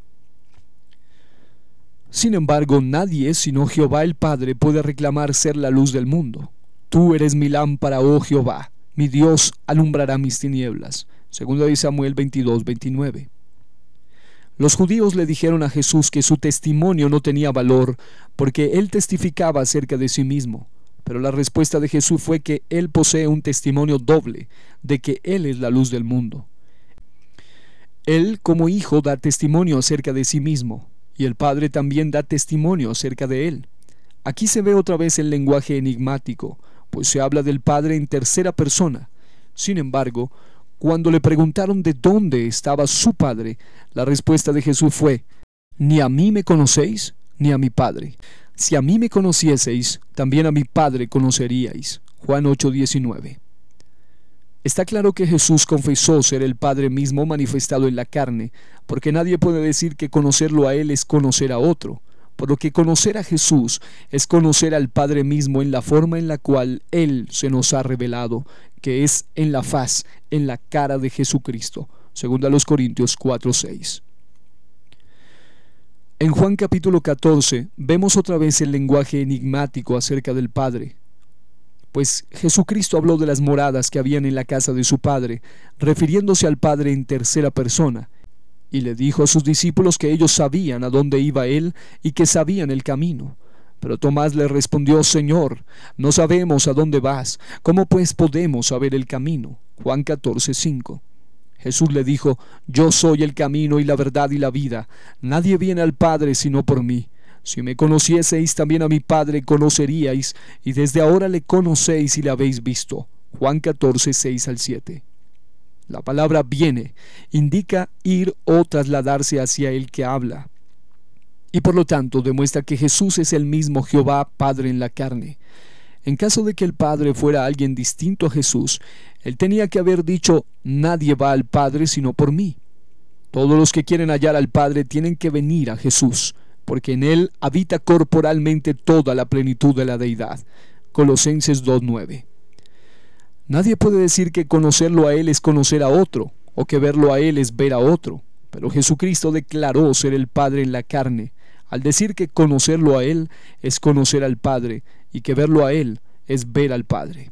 Sin embargo, nadie sino Jehová el Padre puede reclamar ser la luz del mundo. Tú eres mi lámpara, oh Jehová, mi Dios alumbrará mis tinieblas. Segunda de Samuel 22, Los judíos le dijeron a Jesús que su testimonio no tenía valor porque él testificaba acerca de sí mismo, pero la respuesta de Jesús fue que él posee un testimonio doble, de que él es la luz del mundo. Él como hijo da testimonio acerca de sí mismo, y el Padre también da testimonio acerca de él. Aquí se ve otra vez el lenguaje enigmático, pues se habla del Padre en tercera persona. Sin embargo, cuando le preguntaron de dónde estaba su padre, la respuesta de Jesús fue, ni a mí me conocéis, ni a mi padre. Si a mí me conocieseis, también a mi padre conoceríais. Juan 8:19. Está claro que Jesús confesó ser el Padre mismo manifestado en la carne, porque nadie puede decir que conocerlo a Él es conocer a otro, por lo que conocer a Jesús es conocer al Padre mismo en la forma en la cual Él se nos ha revelado, que es en la faz, en la cara de Jesucristo. segundo a los Corintios 4:6. En Juan capítulo 14 vemos otra vez el lenguaje enigmático acerca del Padre, pues Jesucristo habló de las moradas que habían en la casa de su Padre, refiriéndose al Padre en tercera persona, y le dijo a sus discípulos que ellos sabían a dónde iba Él y que sabían el camino. Pero Tomás le respondió, Señor, no sabemos a dónde vas, ¿cómo pues podemos saber el camino? Juan 14, 5. Jesús le dijo, Yo soy el camino y la verdad y la vida, nadie viene al Padre sino por mí. Si me conocieseis también a mi Padre conoceríais, y desde ahora le conocéis y le habéis visto. Juan 14, 6 al 7. La palabra viene indica ir o trasladarse hacia el que habla y por lo tanto demuestra que Jesús es el mismo Jehová Padre en la carne. En caso de que el Padre fuera alguien distinto a Jesús, él tenía que haber dicho, nadie va al Padre sino por mí. Todos los que quieren hallar al Padre tienen que venir a Jesús, porque en él habita corporalmente toda la plenitud de la deidad. Colosenses 2.9. Nadie puede decir que conocerlo a él es conocer a otro, o que verlo a él es ver a otro, pero Jesucristo declaró ser el Padre en la carne, al decir que conocerlo a Él es conocer al Padre y que verlo a Él es ver al Padre.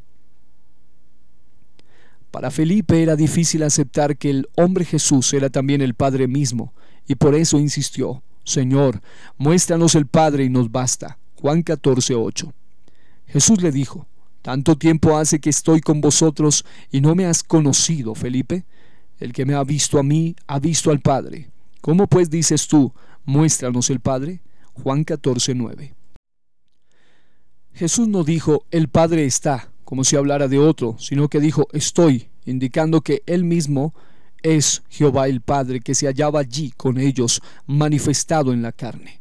Para Felipe era difícil aceptar que el hombre Jesús era también el Padre mismo, y por eso insistió, Señor, muéstranos el Padre y nos basta. Juan 14, 8. Jesús le dijo, Tanto tiempo hace que estoy con vosotros y no me has conocido, Felipe. El que me ha visto a mí, ha visto al Padre. ¿Cómo pues dices tú, Muéstranos el Padre. Juan 14.9 Jesús no dijo, el Padre está, como si hablara de otro, sino que dijo, estoy, indicando que él mismo es Jehová el Padre que se hallaba allí con ellos, manifestado en la carne.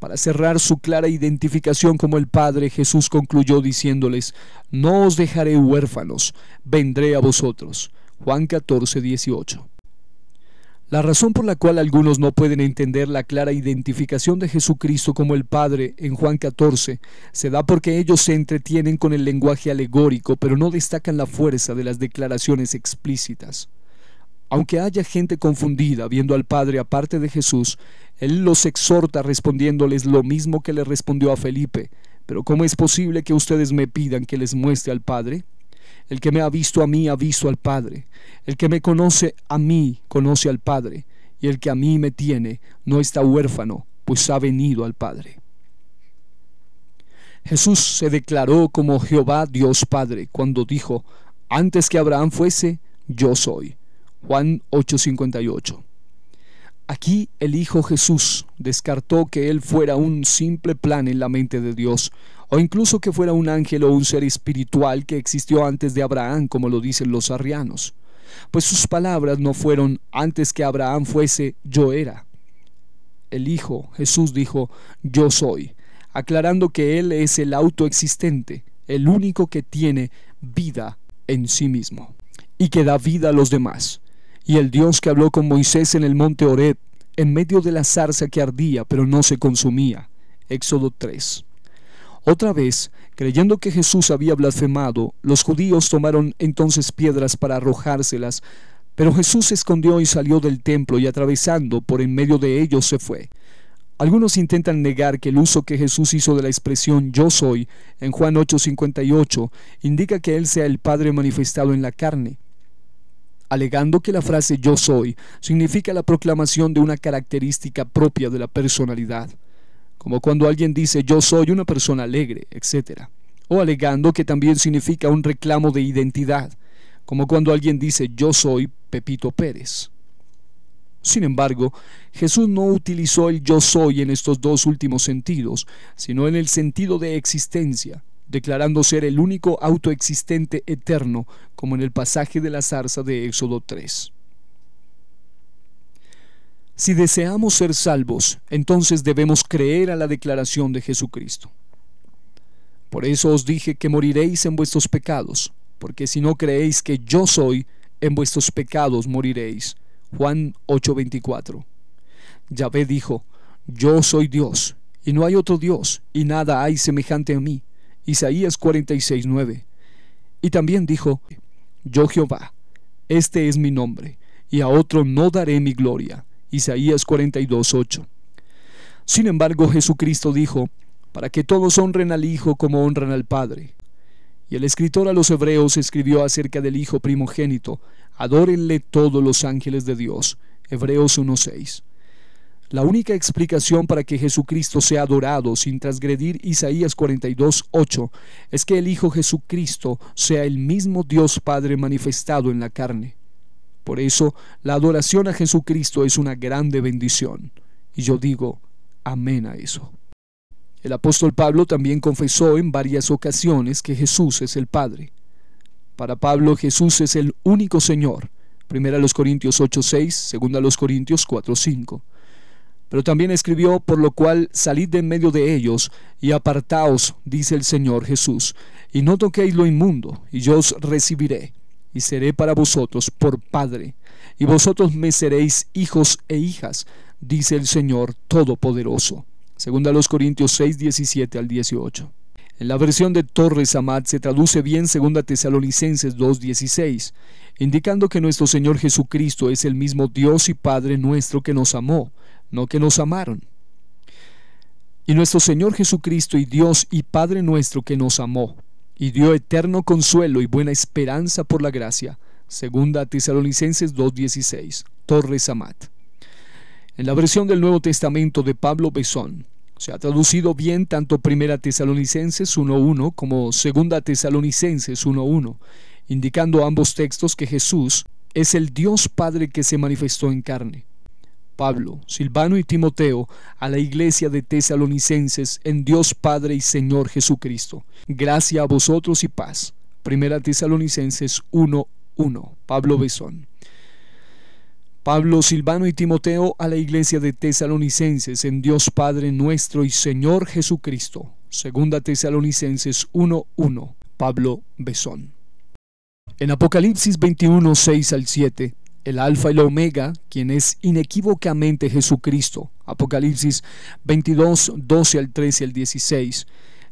Para cerrar su clara identificación como el Padre, Jesús concluyó diciéndoles, No os dejaré huérfanos, vendré a vosotros. Juan 14, 18. La razón por la cual algunos no pueden entender la clara identificación de Jesucristo como el Padre en Juan 14 se da porque ellos se entretienen con el lenguaje alegórico, pero no destacan la fuerza de las declaraciones explícitas. Aunque haya gente confundida viendo al Padre aparte de Jesús, Él los exhorta respondiéndoles lo mismo que le respondió a Felipe. Pero ¿cómo es posible que ustedes me pidan que les muestre al Padre? El que me ha visto a mí ha visto al Padre. El que me conoce a mí conoce al Padre. Y el que a mí me tiene no está huérfano, pues ha venido al Padre. Jesús se declaró como Jehová Dios Padre cuando dijo, antes que Abraham fuese, yo soy. Juan 8:58. Aquí el Hijo Jesús descartó que él fuera un simple plan en la mente de Dios, o incluso que fuera un ángel o un ser espiritual que existió antes de Abraham, como lo dicen los arrianos. Pues sus palabras no fueron antes que Abraham fuese yo era. El Hijo Jesús dijo yo soy, aclarando que Él es el autoexistente, el único que tiene vida en sí mismo y que da vida a los demás. Y el Dios que habló con Moisés en el monte Oret, en medio de la zarza que ardía pero no se consumía. Éxodo 3. Otra vez, creyendo que Jesús había blasfemado, los judíos tomaron entonces piedras para arrojárselas, pero Jesús se escondió y salió del templo y atravesando por en medio de ellos se fue. Algunos intentan negar que el uso que Jesús hizo de la expresión yo soy en Juan 8:58 indica que Él sea el Padre manifestado en la carne alegando que la frase yo soy significa la proclamación de una característica propia de la personalidad, como cuando alguien dice yo soy una persona alegre, etc. O alegando que también significa un reclamo de identidad, como cuando alguien dice yo soy Pepito Pérez. Sin embargo, Jesús no utilizó el yo soy en estos dos últimos sentidos, sino en el sentido de existencia, declarando ser el único autoexistente eterno, como en el pasaje de la zarza de Éxodo 3. Si deseamos ser salvos, entonces debemos creer a la declaración de Jesucristo. Por eso os dije que moriréis en vuestros pecados, porque si no creéis que yo soy, en vuestros pecados moriréis. Juan 8:24. Yahvé dijo, Yo soy Dios, y no hay otro Dios, y nada hay semejante a mí. Isaías 46:9. Y también dijo, Yo Jehová, este es mi nombre, y a otro no daré mi gloria. Isaías 42:8. Sin embargo, Jesucristo dijo, para que todos honren al Hijo como honran al Padre. Y el escritor a los Hebreos escribió acerca del Hijo primogénito, adórenle todos los ángeles de Dios. Hebreos 1:6. La única explicación para que Jesucristo sea adorado sin transgredir Isaías 42.8 es que el Hijo Jesucristo sea el mismo Dios Padre manifestado en la carne. Por eso, la adoración a Jesucristo es una grande bendición. Y yo digo, amén a eso. El apóstol Pablo también confesó en varias ocasiones que Jesús es el Padre. Para Pablo Jesús es el único Señor. los Corintios 8:6, los Corintios 4:5. Pero también escribió, por lo cual salid de en medio de ellos y apartaos, dice el Señor Jesús, y no toquéis lo inmundo, y yo os recibiré, y seré para vosotros por Padre, y vosotros me seréis hijos e hijas, dice el Señor Todopoderoso. Segunda los Corintios 6, 17 al 18. En la versión de Torres Amat se traduce bien segunda Tesalonicenses 2.16, indicando que nuestro Señor Jesucristo es el mismo Dios y Padre nuestro que nos amó no que nos amaron. Y nuestro Señor Jesucristo y Dios y Padre nuestro que nos amó y dio eterno consuelo y buena esperanza por la gracia. Segunda Tesalonicenses 2.16, Torres Amat. En la versión del Nuevo Testamento de Pablo Besón, se ha traducido bien tanto Primera Tesalonicenses 1.1 como Segunda Tesalonicenses 1.1, indicando ambos textos que Jesús es el Dios Padre que se manifestó en carne. Pablo, Silvano y Timoteo a la iglesia de tesalonicenses en Dios Padre y Señor Jesucristo. Gracia a vosotros y paz. Primera Tesalonicenses 1.1. Pablo Besón. Pablo, Silvano y Timoteo a la iglesia de tesalonicenses en Dios Padre nuestro y Señor Jesucristo. Segunda Tesalonicenses 1.1. Pablo Besón. En Apocalipsis 21, 6 al 7, el Alfa y el Omega, quien es inequívocamente Jesucristo. Apocalipsis 22, 12 al 13 al 16.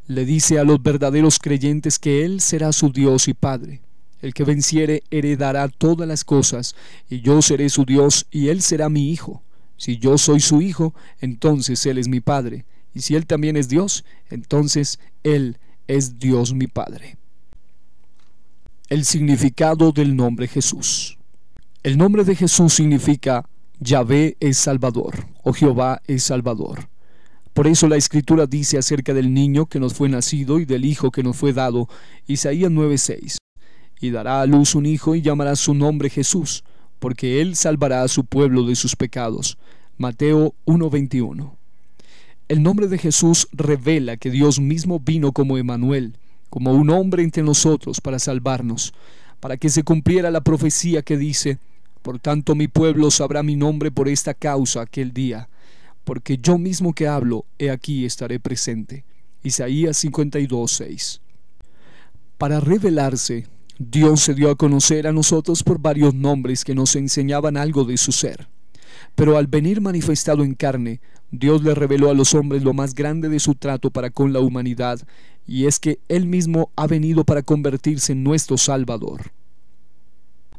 Le dice a los verdaderos creyentes que Él será su Dios y Padre. El que venciere heredará todas las cosas, y yo seré su Dios y Él será mi Hijo. Si yo soy su Hijo, entonces Él es mi Padre. Y si Él también es Dios, entonces Él es Dios mi Padre. El significado del nombre Jesús. El nombre de Jesús significa Yahvé es Salvador o Jehová es Salvador. Por eso la escritura dice acerca del niño que nos fue nacido y del hijo que nos fue dado, Isaías 9:6. Y dará a luz un hijo y llamará su nombre Jesús, porque él salvará a su pueblo de sus pecados. Mateo 1:21. El nombre de Jesús revela que Dios mismo vino como Emanuel, como un hombre entre nosotros para salvarnos para que se cumpliera la profecía que dice, por tanto mi pueblo sabrá mi nombre por esta causa aquel día, porque yo mismo que hablo, he aquí estaré presente. Isaías 52:6. Para revelarse, Dios se dio a conocer a nosotros por varios nombres que nos enseñaban algo de su ser. Pero al venir manifestado en carne, Dios le reveló a los hombres lo más grande de su trato para con la humanidad y es que Él mismo ha venido para convertirse en nuestro Salvador.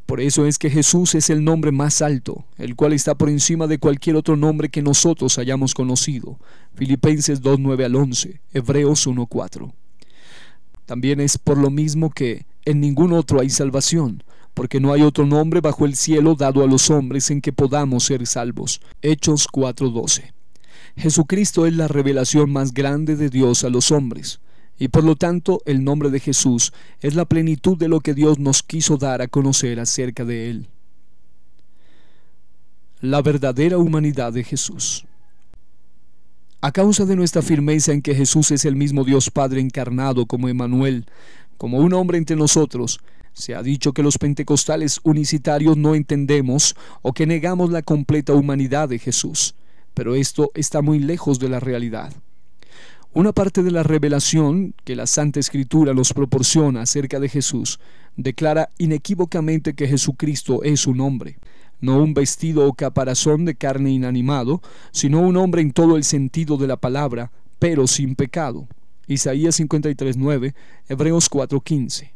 Por eso es que Jesús es el nombre más alto, el cual está por encima de cualquier otro nombre que nosotros hayamos conocido. Filipenses 2.9 al 11, Hebreos 1.4. También es por lo mismo que en ningún otro hay salvación, porque no hay otro nombre bajo el cielo dado a los hombres en que podamos ser salvos. Hechos 4.12. Jesucristo es la revelación más grande de Dios a los hombres y por lo tanto el nombre de Jesús es la plenitud de lo que Dios nos quiso dar a conocer acerca de Él. La verdadera humanidad de Jesús. A causa de nuestra firmeza en que Jesús es el mismo Dios Padre encarnado como Emmanuel, como un hombre entre nosotros, se ha dicho que los pentecostales unicitarios no entendemos o que negamos la completa humanidad de Jesús, pero esto está muy lejos de la realidad. Una parte de la revelación que la Santa Escritura nos proporciona acerca de Jesús declara inequívocamente que Jesucristo es un hombre, no un vestido o caparazón de carne inanimado, sino un hombre en todo el sentido de la palabra, pero sin pecado. Isaías 53.9, Hebreos 4.15.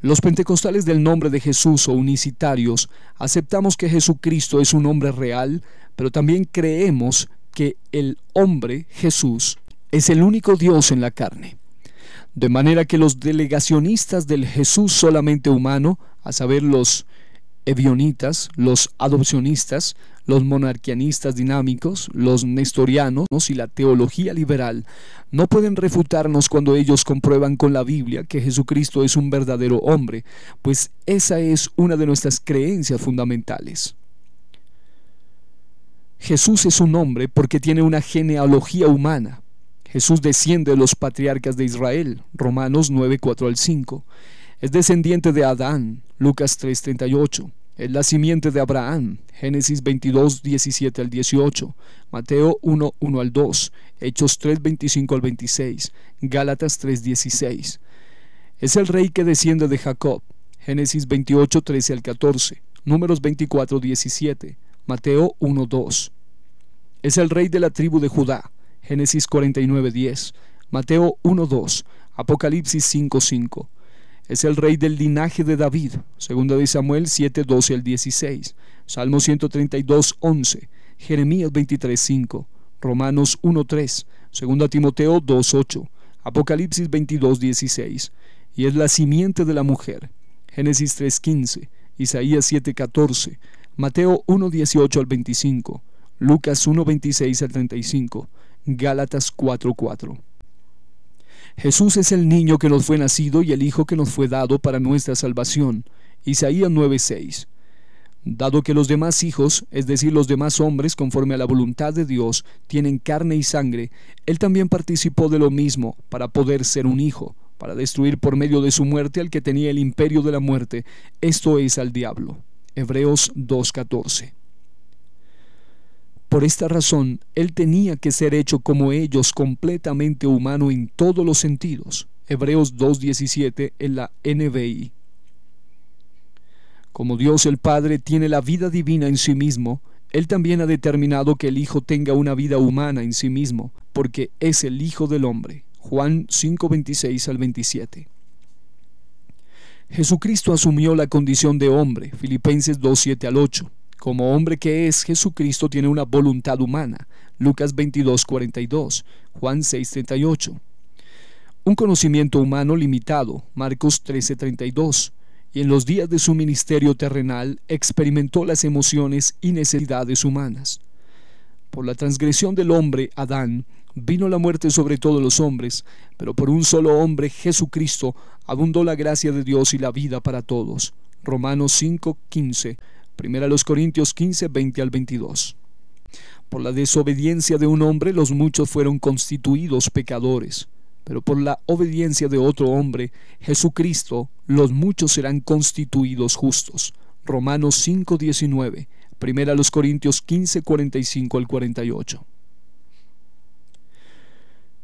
Los pentecostales del nombre de Jesús o unicitarios aceptamos que Jesucristo es un hombre real, pero también creemos que el hombre, Jesús, es el único Dios en la carne. De manera que los delegacionistas del Jesús solamente humano, a saber los evionitas, los adopcionistas, los monarquianistas dinámicos, los nestorianos y la teología liberal no pueden refutarnos cuando ellos comprueban con la Biblia que Jesucristo es un verdadero hombre, pues esa es una de nuestras creencias fundamentales. Jesús es un hombre porque tiene una genealogía humana. Jesús desciende de los patriarcas de Israel, Romanos 9, 4 al 5. Es descendiente de Adán, Lucas 3, 38. Es la simiente de Abraham, Génesis 22, 17 al 18, Mateo 1, 1 al 2, Hechos 3, 25 al 26, Gálatas 3, 16. Es el rey que desciende de Jacob, Génesis 28, 13 al 14, Números 24, 17, Mateo 1, 2. Es el rey de la tribu de Judá. Génesis 49.10, Mateo 1.2, Apocalipsis 5.5. Es el rey del linaje de David, segunda de Samuel 7.12 al 16, Salmo 132.11, Jeremías 23.5, Romanos 1.3, segunda Timoteo 2.8, Apocalipsis 22.16. Y es la simiente de la mujer, Génesis 3.15, Isaías 7.14, Mateo 1.18 al 25, Lucas 1.26 al 35, Gálatas 4.4. Jesús es el niño que nos fue nacido y el hijo que nos fue dado para nuestra salvación. Isaías 9:6. Dado que los demás hijos, es decir, los demás hombres, conforme a la voluntad de Dios, tienen carne y sangre, Él también participó de lo mismo para poder ser un hijo, para destruir por medio de su muerte al que tenía el imperio de la muerte, esto es al diablo. Hebreos 2:14. Por esta razón, él tenía que ser hecho como ellos, completamente humano en todos los sentidos. Hebreos 2.17 en la NBI. Como Dios el Padre tiene la vida divina en sí mismo, Él también ha determinado que el Hijo tenga una vida humana en sí mismo, porque es el Hijo del Hombre. Juan 5:26 al 27. Jesucristo asumió la condición de hombre, Filipenses 2:7 al 8. Como hombre que es, Jesucristo tiene una voluntad humana. Lucas 22, 42, Juan 6.38 Un conocimiento humano limitado, Marcos 13.32 Y en los días de su ministerio terrenal experimentó las emociones y necesidades humanas. Por la transgresión del hombre, Adán, vino la muerte sobre todos los hombres, pero por un solo hombre, Jesucristo, abundó la gracia de Dios y la vida para todos. Romanos 5.15 Primera los Corintios 15, 20 al 22. Por la desobediencia de un hombre los muchos fueron constituidos pecadores, pero por la obediencia de otro hombre, Jesucristo, los muchos serán constituidos justos. Romanos 5, 19. Primera los Corintios 15, 45 al 48.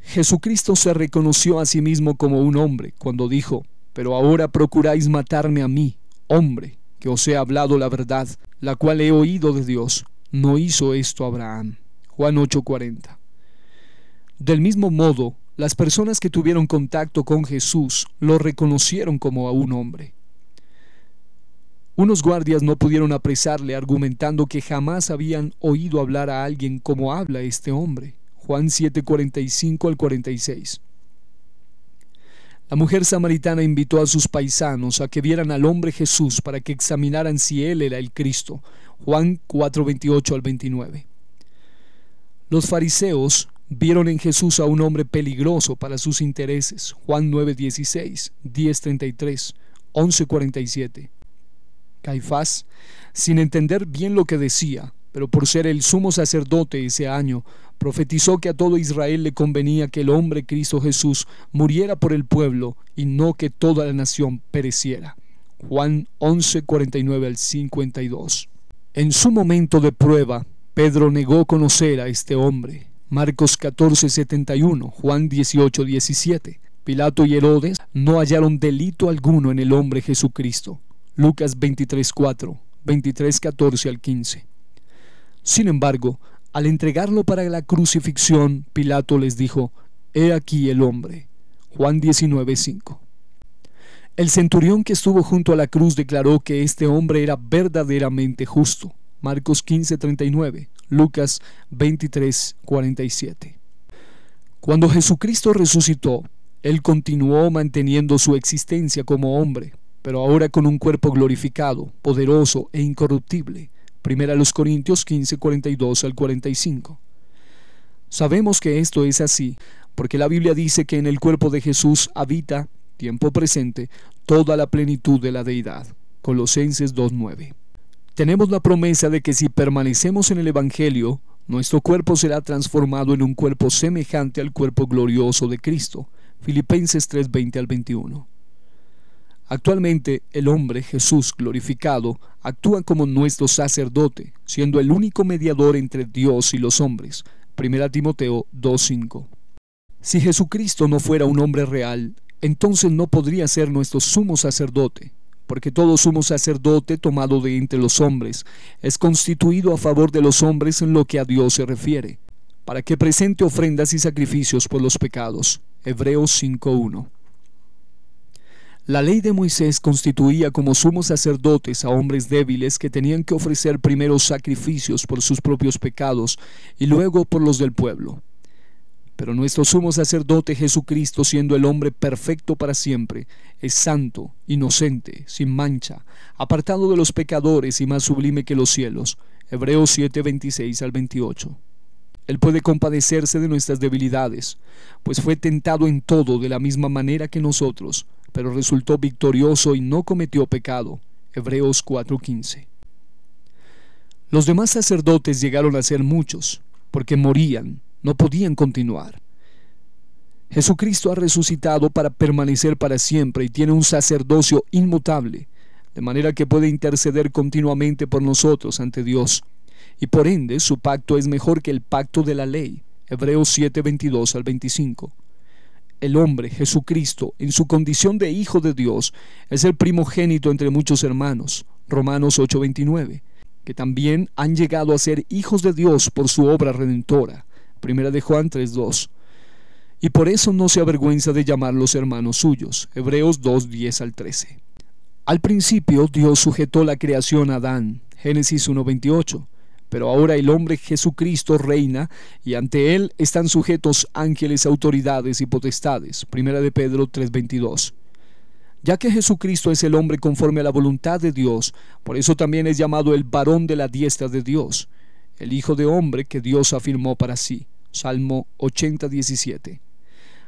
Jesucristo se reconoció a sí mismo como un hombre cuando dijo, pero ahora procuráis matarme a mí, hombre, que os he hablado la verdad, la cual he oído de Dios. No hizo esto Abraham. Juan 8:40. Del mismo modo, las personas que tuvieron contacto con Jesús lo reconocieron como a un hombre. Unos guardias no pudieron apresarle argumentando que jamás habían oído hablar a alguien como habla este hombre. Juan 7:45 al 46. La mujer samaritana invitó a sus paisanos a que vieran al hombre Jesús para que examinaran si él era el Cristo. Juan 4:28 al 29. Los fariseos vieron en Jesús a un hombre peligroso para sus intereses. Juan 9:16, 10:33, 11:47. Caifás, sin entender bien lo que decía, pero por ser el sumo sacerdote ese año, profetizó que a todo Israel le convenía que el hombre Cristo Jesús muriera por el pueblo y no que toda la nación pereciera. Juan 1149 al 52. En su momento de prueba, Pedro negó conocer a este hombre. Marcos 14.71 Juan 18.17 Pilato y Herodes no hallaron delito alguno en el hombre Jesucristo. Lucas 23.4 2314 al 15. Sin embargo, al entregarlo para la crucifixión, Pilato les dijo, He aquí el hombre. Juan 19:5. El centurión que estuvo junto a la cruz declaró que este hombre era verdaderamente justo. Marcos 15:39, Lucas 23:47. Cuando Jesucristo resucitó, él continuó manteniendo su existencia como hombre, pero ahora con un cuerpo glorificado, poderoso e incorruptible Primera los Corintios 15, 42 al 45. Sabemos que esto es así, porque la Biblia dice que en el cuerpo de Jesús habita, tiempo presente, toda la plenitud de la deidad. Colosenses 2.9. Tenemos la promesa de que si permanecemos en el Evangelio, nuestro cuerpo será transformado en un cuerpo semejante al cuerpo glorioso de Cristo. Filipenses 3:20 al 21. Actualmente el hombre Jesús glorificado actúa como nuestro sacerdote, siendo el único mediador entre Dios y los hombres. 1 Timoteo 2.5. Si Jesucristo no fuera un hombre real, entonces no podría ser nuestro sumo sacerdote, porque todo sumo sacerdote tomado de entre los hombres es constituido a favor de los hombres en lo que a Dios se refiere, para que presente ofrendas y sacrificios por los pecados. Hebreos 5.1. La ley de Moisés constituía como sumos sacerdotes a hombres débiles que tenían que ofrecer primero sacrificios por sus propios pecados y luego por los del pueblo. Pero nuestro sumo sacerdote Jesucristo, siendo el hombre perfecto para siempre, es santo, inocente, sin mancha, apartado de los pecadores y más sublime que los cielos. Hebreos 7, al 28. Él puede compadecerse de nuestras debilidades, pues fue tentado en todo de la misma manera que nosotros pero resultó victorioso y no cometió pecado. Hebreos 4:15. Los demás sacerdotes llegaron a ser muchos, porque morían, no podían continuar. Jesucristo ha resucitado para permanecer para siempre y tiene un sacerdocio inmutable, de manera que puede interceder continuamente por nosotros ante Dios. Y por ende su pacto es mejor que el pacto de la ley. Hebreos 722 al 25 el hombre, Jesucristo, en su condición de Hijo de Dios, es el primogénito entre muchos hermanos, Romanos 8:29, que también han llegado a ser hijos de Dios por su obra redentora, Primera de Juan 3:2. Y por eso no se avergüenza de llamarlos hermanos suyos, Hebreos 2:10 al 13. Al principio Dios sujetó la creación a Adán, Génesis 1:28 pero ahora el hombre Jesucristo reina y ante él están sujetos ángeles, autoridades y potestades. Primera de Pedro 3:22. Ya que Jesucristo es el hombre conforme a la voluntad de Dios, por eso también es llamado el varón de la diestra de Dios, el Hijo de hombre que Dios afirmó para sí. Salmo 80:17.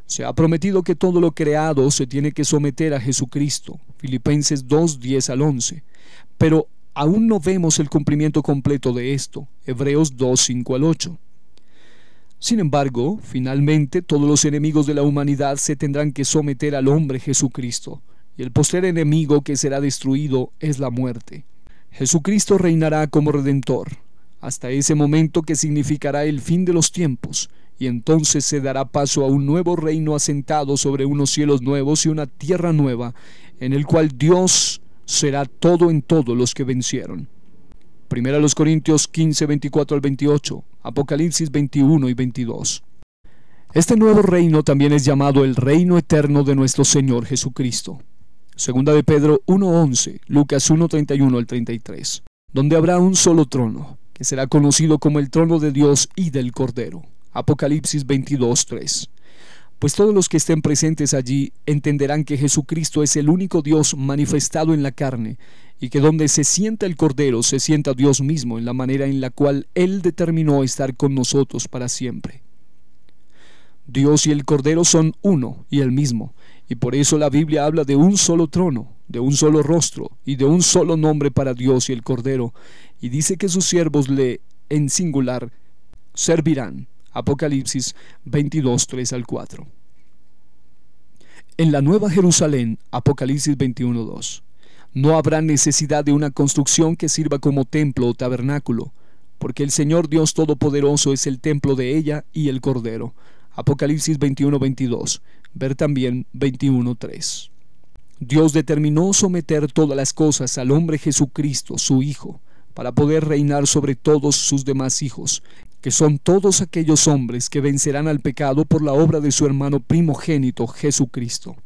Se ha prometido que todo lo creado se tiene que someter a Jesucristo. Filipenses 2, 10 al 11. Pero aún no vemos el cumplimiento completo de esto, Hebreos 2.5 al 8. Sin embargo, finalmente todos los enemigos de la humanidad se tendrán que someter al hombre Jesucristo, y el poster enemigo que será destruido es la muerte. Jesucristo reinará como redentor, hasta ese momento que significará el fin de los tiempos, y entonces se dará paso a un nuevo reino asentado sobre unos cielos nuevos y una tierra nueva, en el cual Dios será todo en todo los que vencieron. Primera los Corintios 15, 24 al 28, Apocalipsis 21 y 22. Este nuevo reino también es llamado el reino eterno de nuestro Señor Jesucristo. Segunda de Pedro 1.11, Lucas 1.31 al 33, donde habrá un solo trono, que será conocido como el trono de Dios y del Cordero. Apocalipsis 22.3 pues todos los que estén presentes allí entenderán que Jesucristo es el único Dios manifestado en la carne y que donde se sienta el Cordero se sienta Dios mismo en la manera en la cual Él determinó estar con nosotros para siempre. Dios y el Cordero son uno y el mismo, y por eso la Biblia habla de un solo trono, de un solo rostro y de un solo nombre para Dios y el Cordero, y dice que sus siervos le, en singular, servirán. Apocalipsis 22, 3 al 4. En la Nueva Jerusalén, Apocalipsis 21, 2. No habrá necesidad de una construcción que sirva como templo o tabernáculo, porque el Señor Dios Todopoderoso es el templo de ella y el Cordero. Apocalipsis 21, 22. Ver también 21, 3. Dios determinó someter todas las cosas al hombre Jesucristo, su Hijo, para poder reinar sobre todos sus demás hijos, que son todos aquellos hombres que vencerán al pecado por la obra de su hermano primogénito Jesucristo.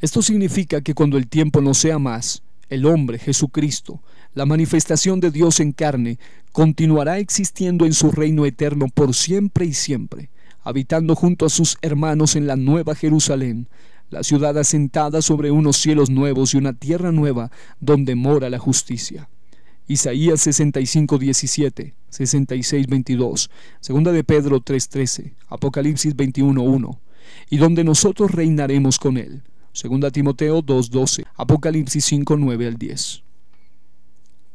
Esto significa que cuando el tiempo no sea más, el hombre Jesucristo, la manifestación de Dios en carne, continuará existiendo en su reino eterno por siempre y siempre, habitando junto a sus hermanos en la nueva Jerusalén, la ciudad asentada sobre unos cielos nuevos y una tierra nueva donde mora la justicia. Isaías 65, 17, 66, 22, Segunda de Pedro 3, 13, Apocalipsis 21, 1, y donde nosotros reinaremos con él. Segunda Timoteo 2, 12, Apocalipsis 5, 9 al 10.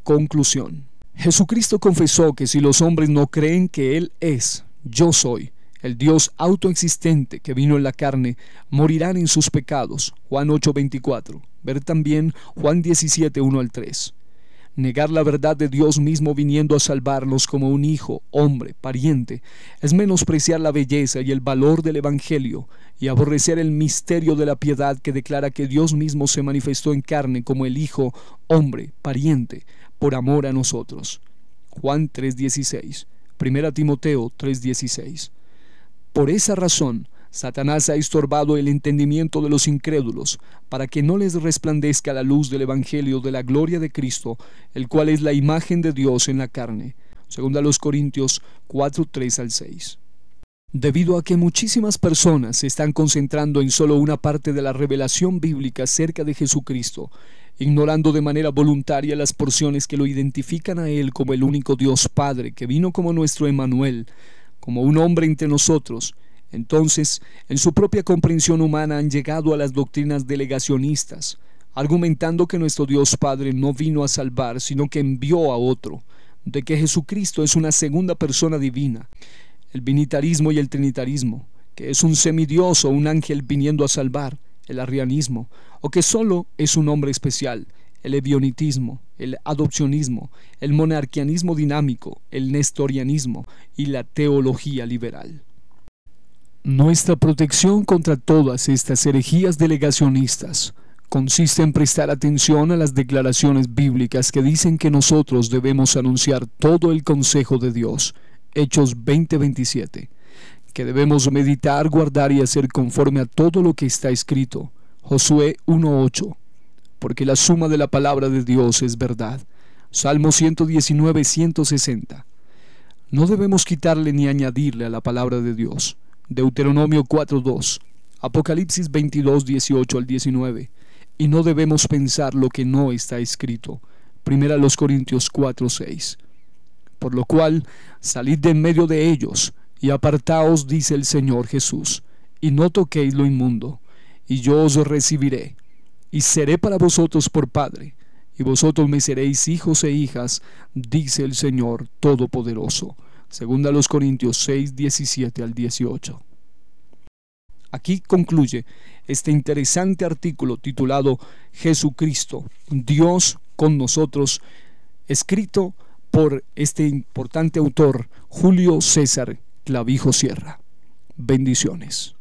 Conclusión. Jesucristo confesó que si los hombres no creen que Él es, yo soy, el Dios autoexistente que vino en la carne, morirán en sus pecados. Juan 8:24. Ver también Juan 1 al 3. Negar la verdad de Dios mismo viniendo a salvarnos como un hijo, hombre, pariente, es menospreciar la belleza y el valor del Evangelio y aborrecer el misterio de la piedad que declara que Dios mismo se manifestó en carne como el hijo, hombre, pariente, por amor a nosotros. Juan 3:16, Primera Timoteo 3:16. Por esa razón, Satanás ha estorbado el entendimiento de los incrédulos, para que no les resplandezca la luz del Evangelio de la gloria de Cristo, el cual es la imagen de Dios en la carne. Segunda los Corintios 4, 3 al 6. Debido a que muchísimas personas se están concentrando en solo una parte de la revelación bíblica acerca de Jesucristo, ignorando de manera voluntaria las porciones que lo identifican a Él como el único Dios Padre que vino como nuestro Emanuel, como un hombre entre nosotros, entonces, en su propia comprensión humana han llegado a las doctrinas delegacionistas, argumentando que nuestro Dios Padre no vino a salvar, sino que envió a otro, de que Jesucristo es una segunda persona divina, el binitarismo y el trinitarismo, que es un semidioso, o un ángel viniendo a salvar, el arrianismo, o que solo es un hombre especial, el ebionitismo, el adopcionismo, el monarquianismo dinámico, el nestorianismo y la teología liberal. Nuestra protección contra todas estas herejías delegacionistas consiste en prestar atención a las declaraciones bíblicas que dicen que nosotros debemos anunciar todo el consejo de Dios, Hechos 20:27, que debemos meditar, guardar y hacer conforme a todo lo que está escrito, Josué 1:8, porque la suma de la palabra de Dios es verdad, Salmo 119:160. No debemos quitarle ni añadirle a la palabra de Dios Deuteronomio 4.2, Apocalipsis 22, 18 al 19. Y no debemos pensar lo que no está escrito. Primera los Corintios 4.6. Por lo cual, salid de en medio de ellos y apartaos, dice el Señor Jesús, y no toquéis lo inmundo, y yo os recibiré, y seré para vosotros por Padre, y vosotros me seréis hijos e hijas, dice el Señor Todopoderoso. Segunda los Corintios 6, 17 al 18. Aquí concluye este interesante artículo titulado Jesucristo, Dios con nosotros, escrito por este importante autor, Julio César Clavijo Sierra. Bendiciones.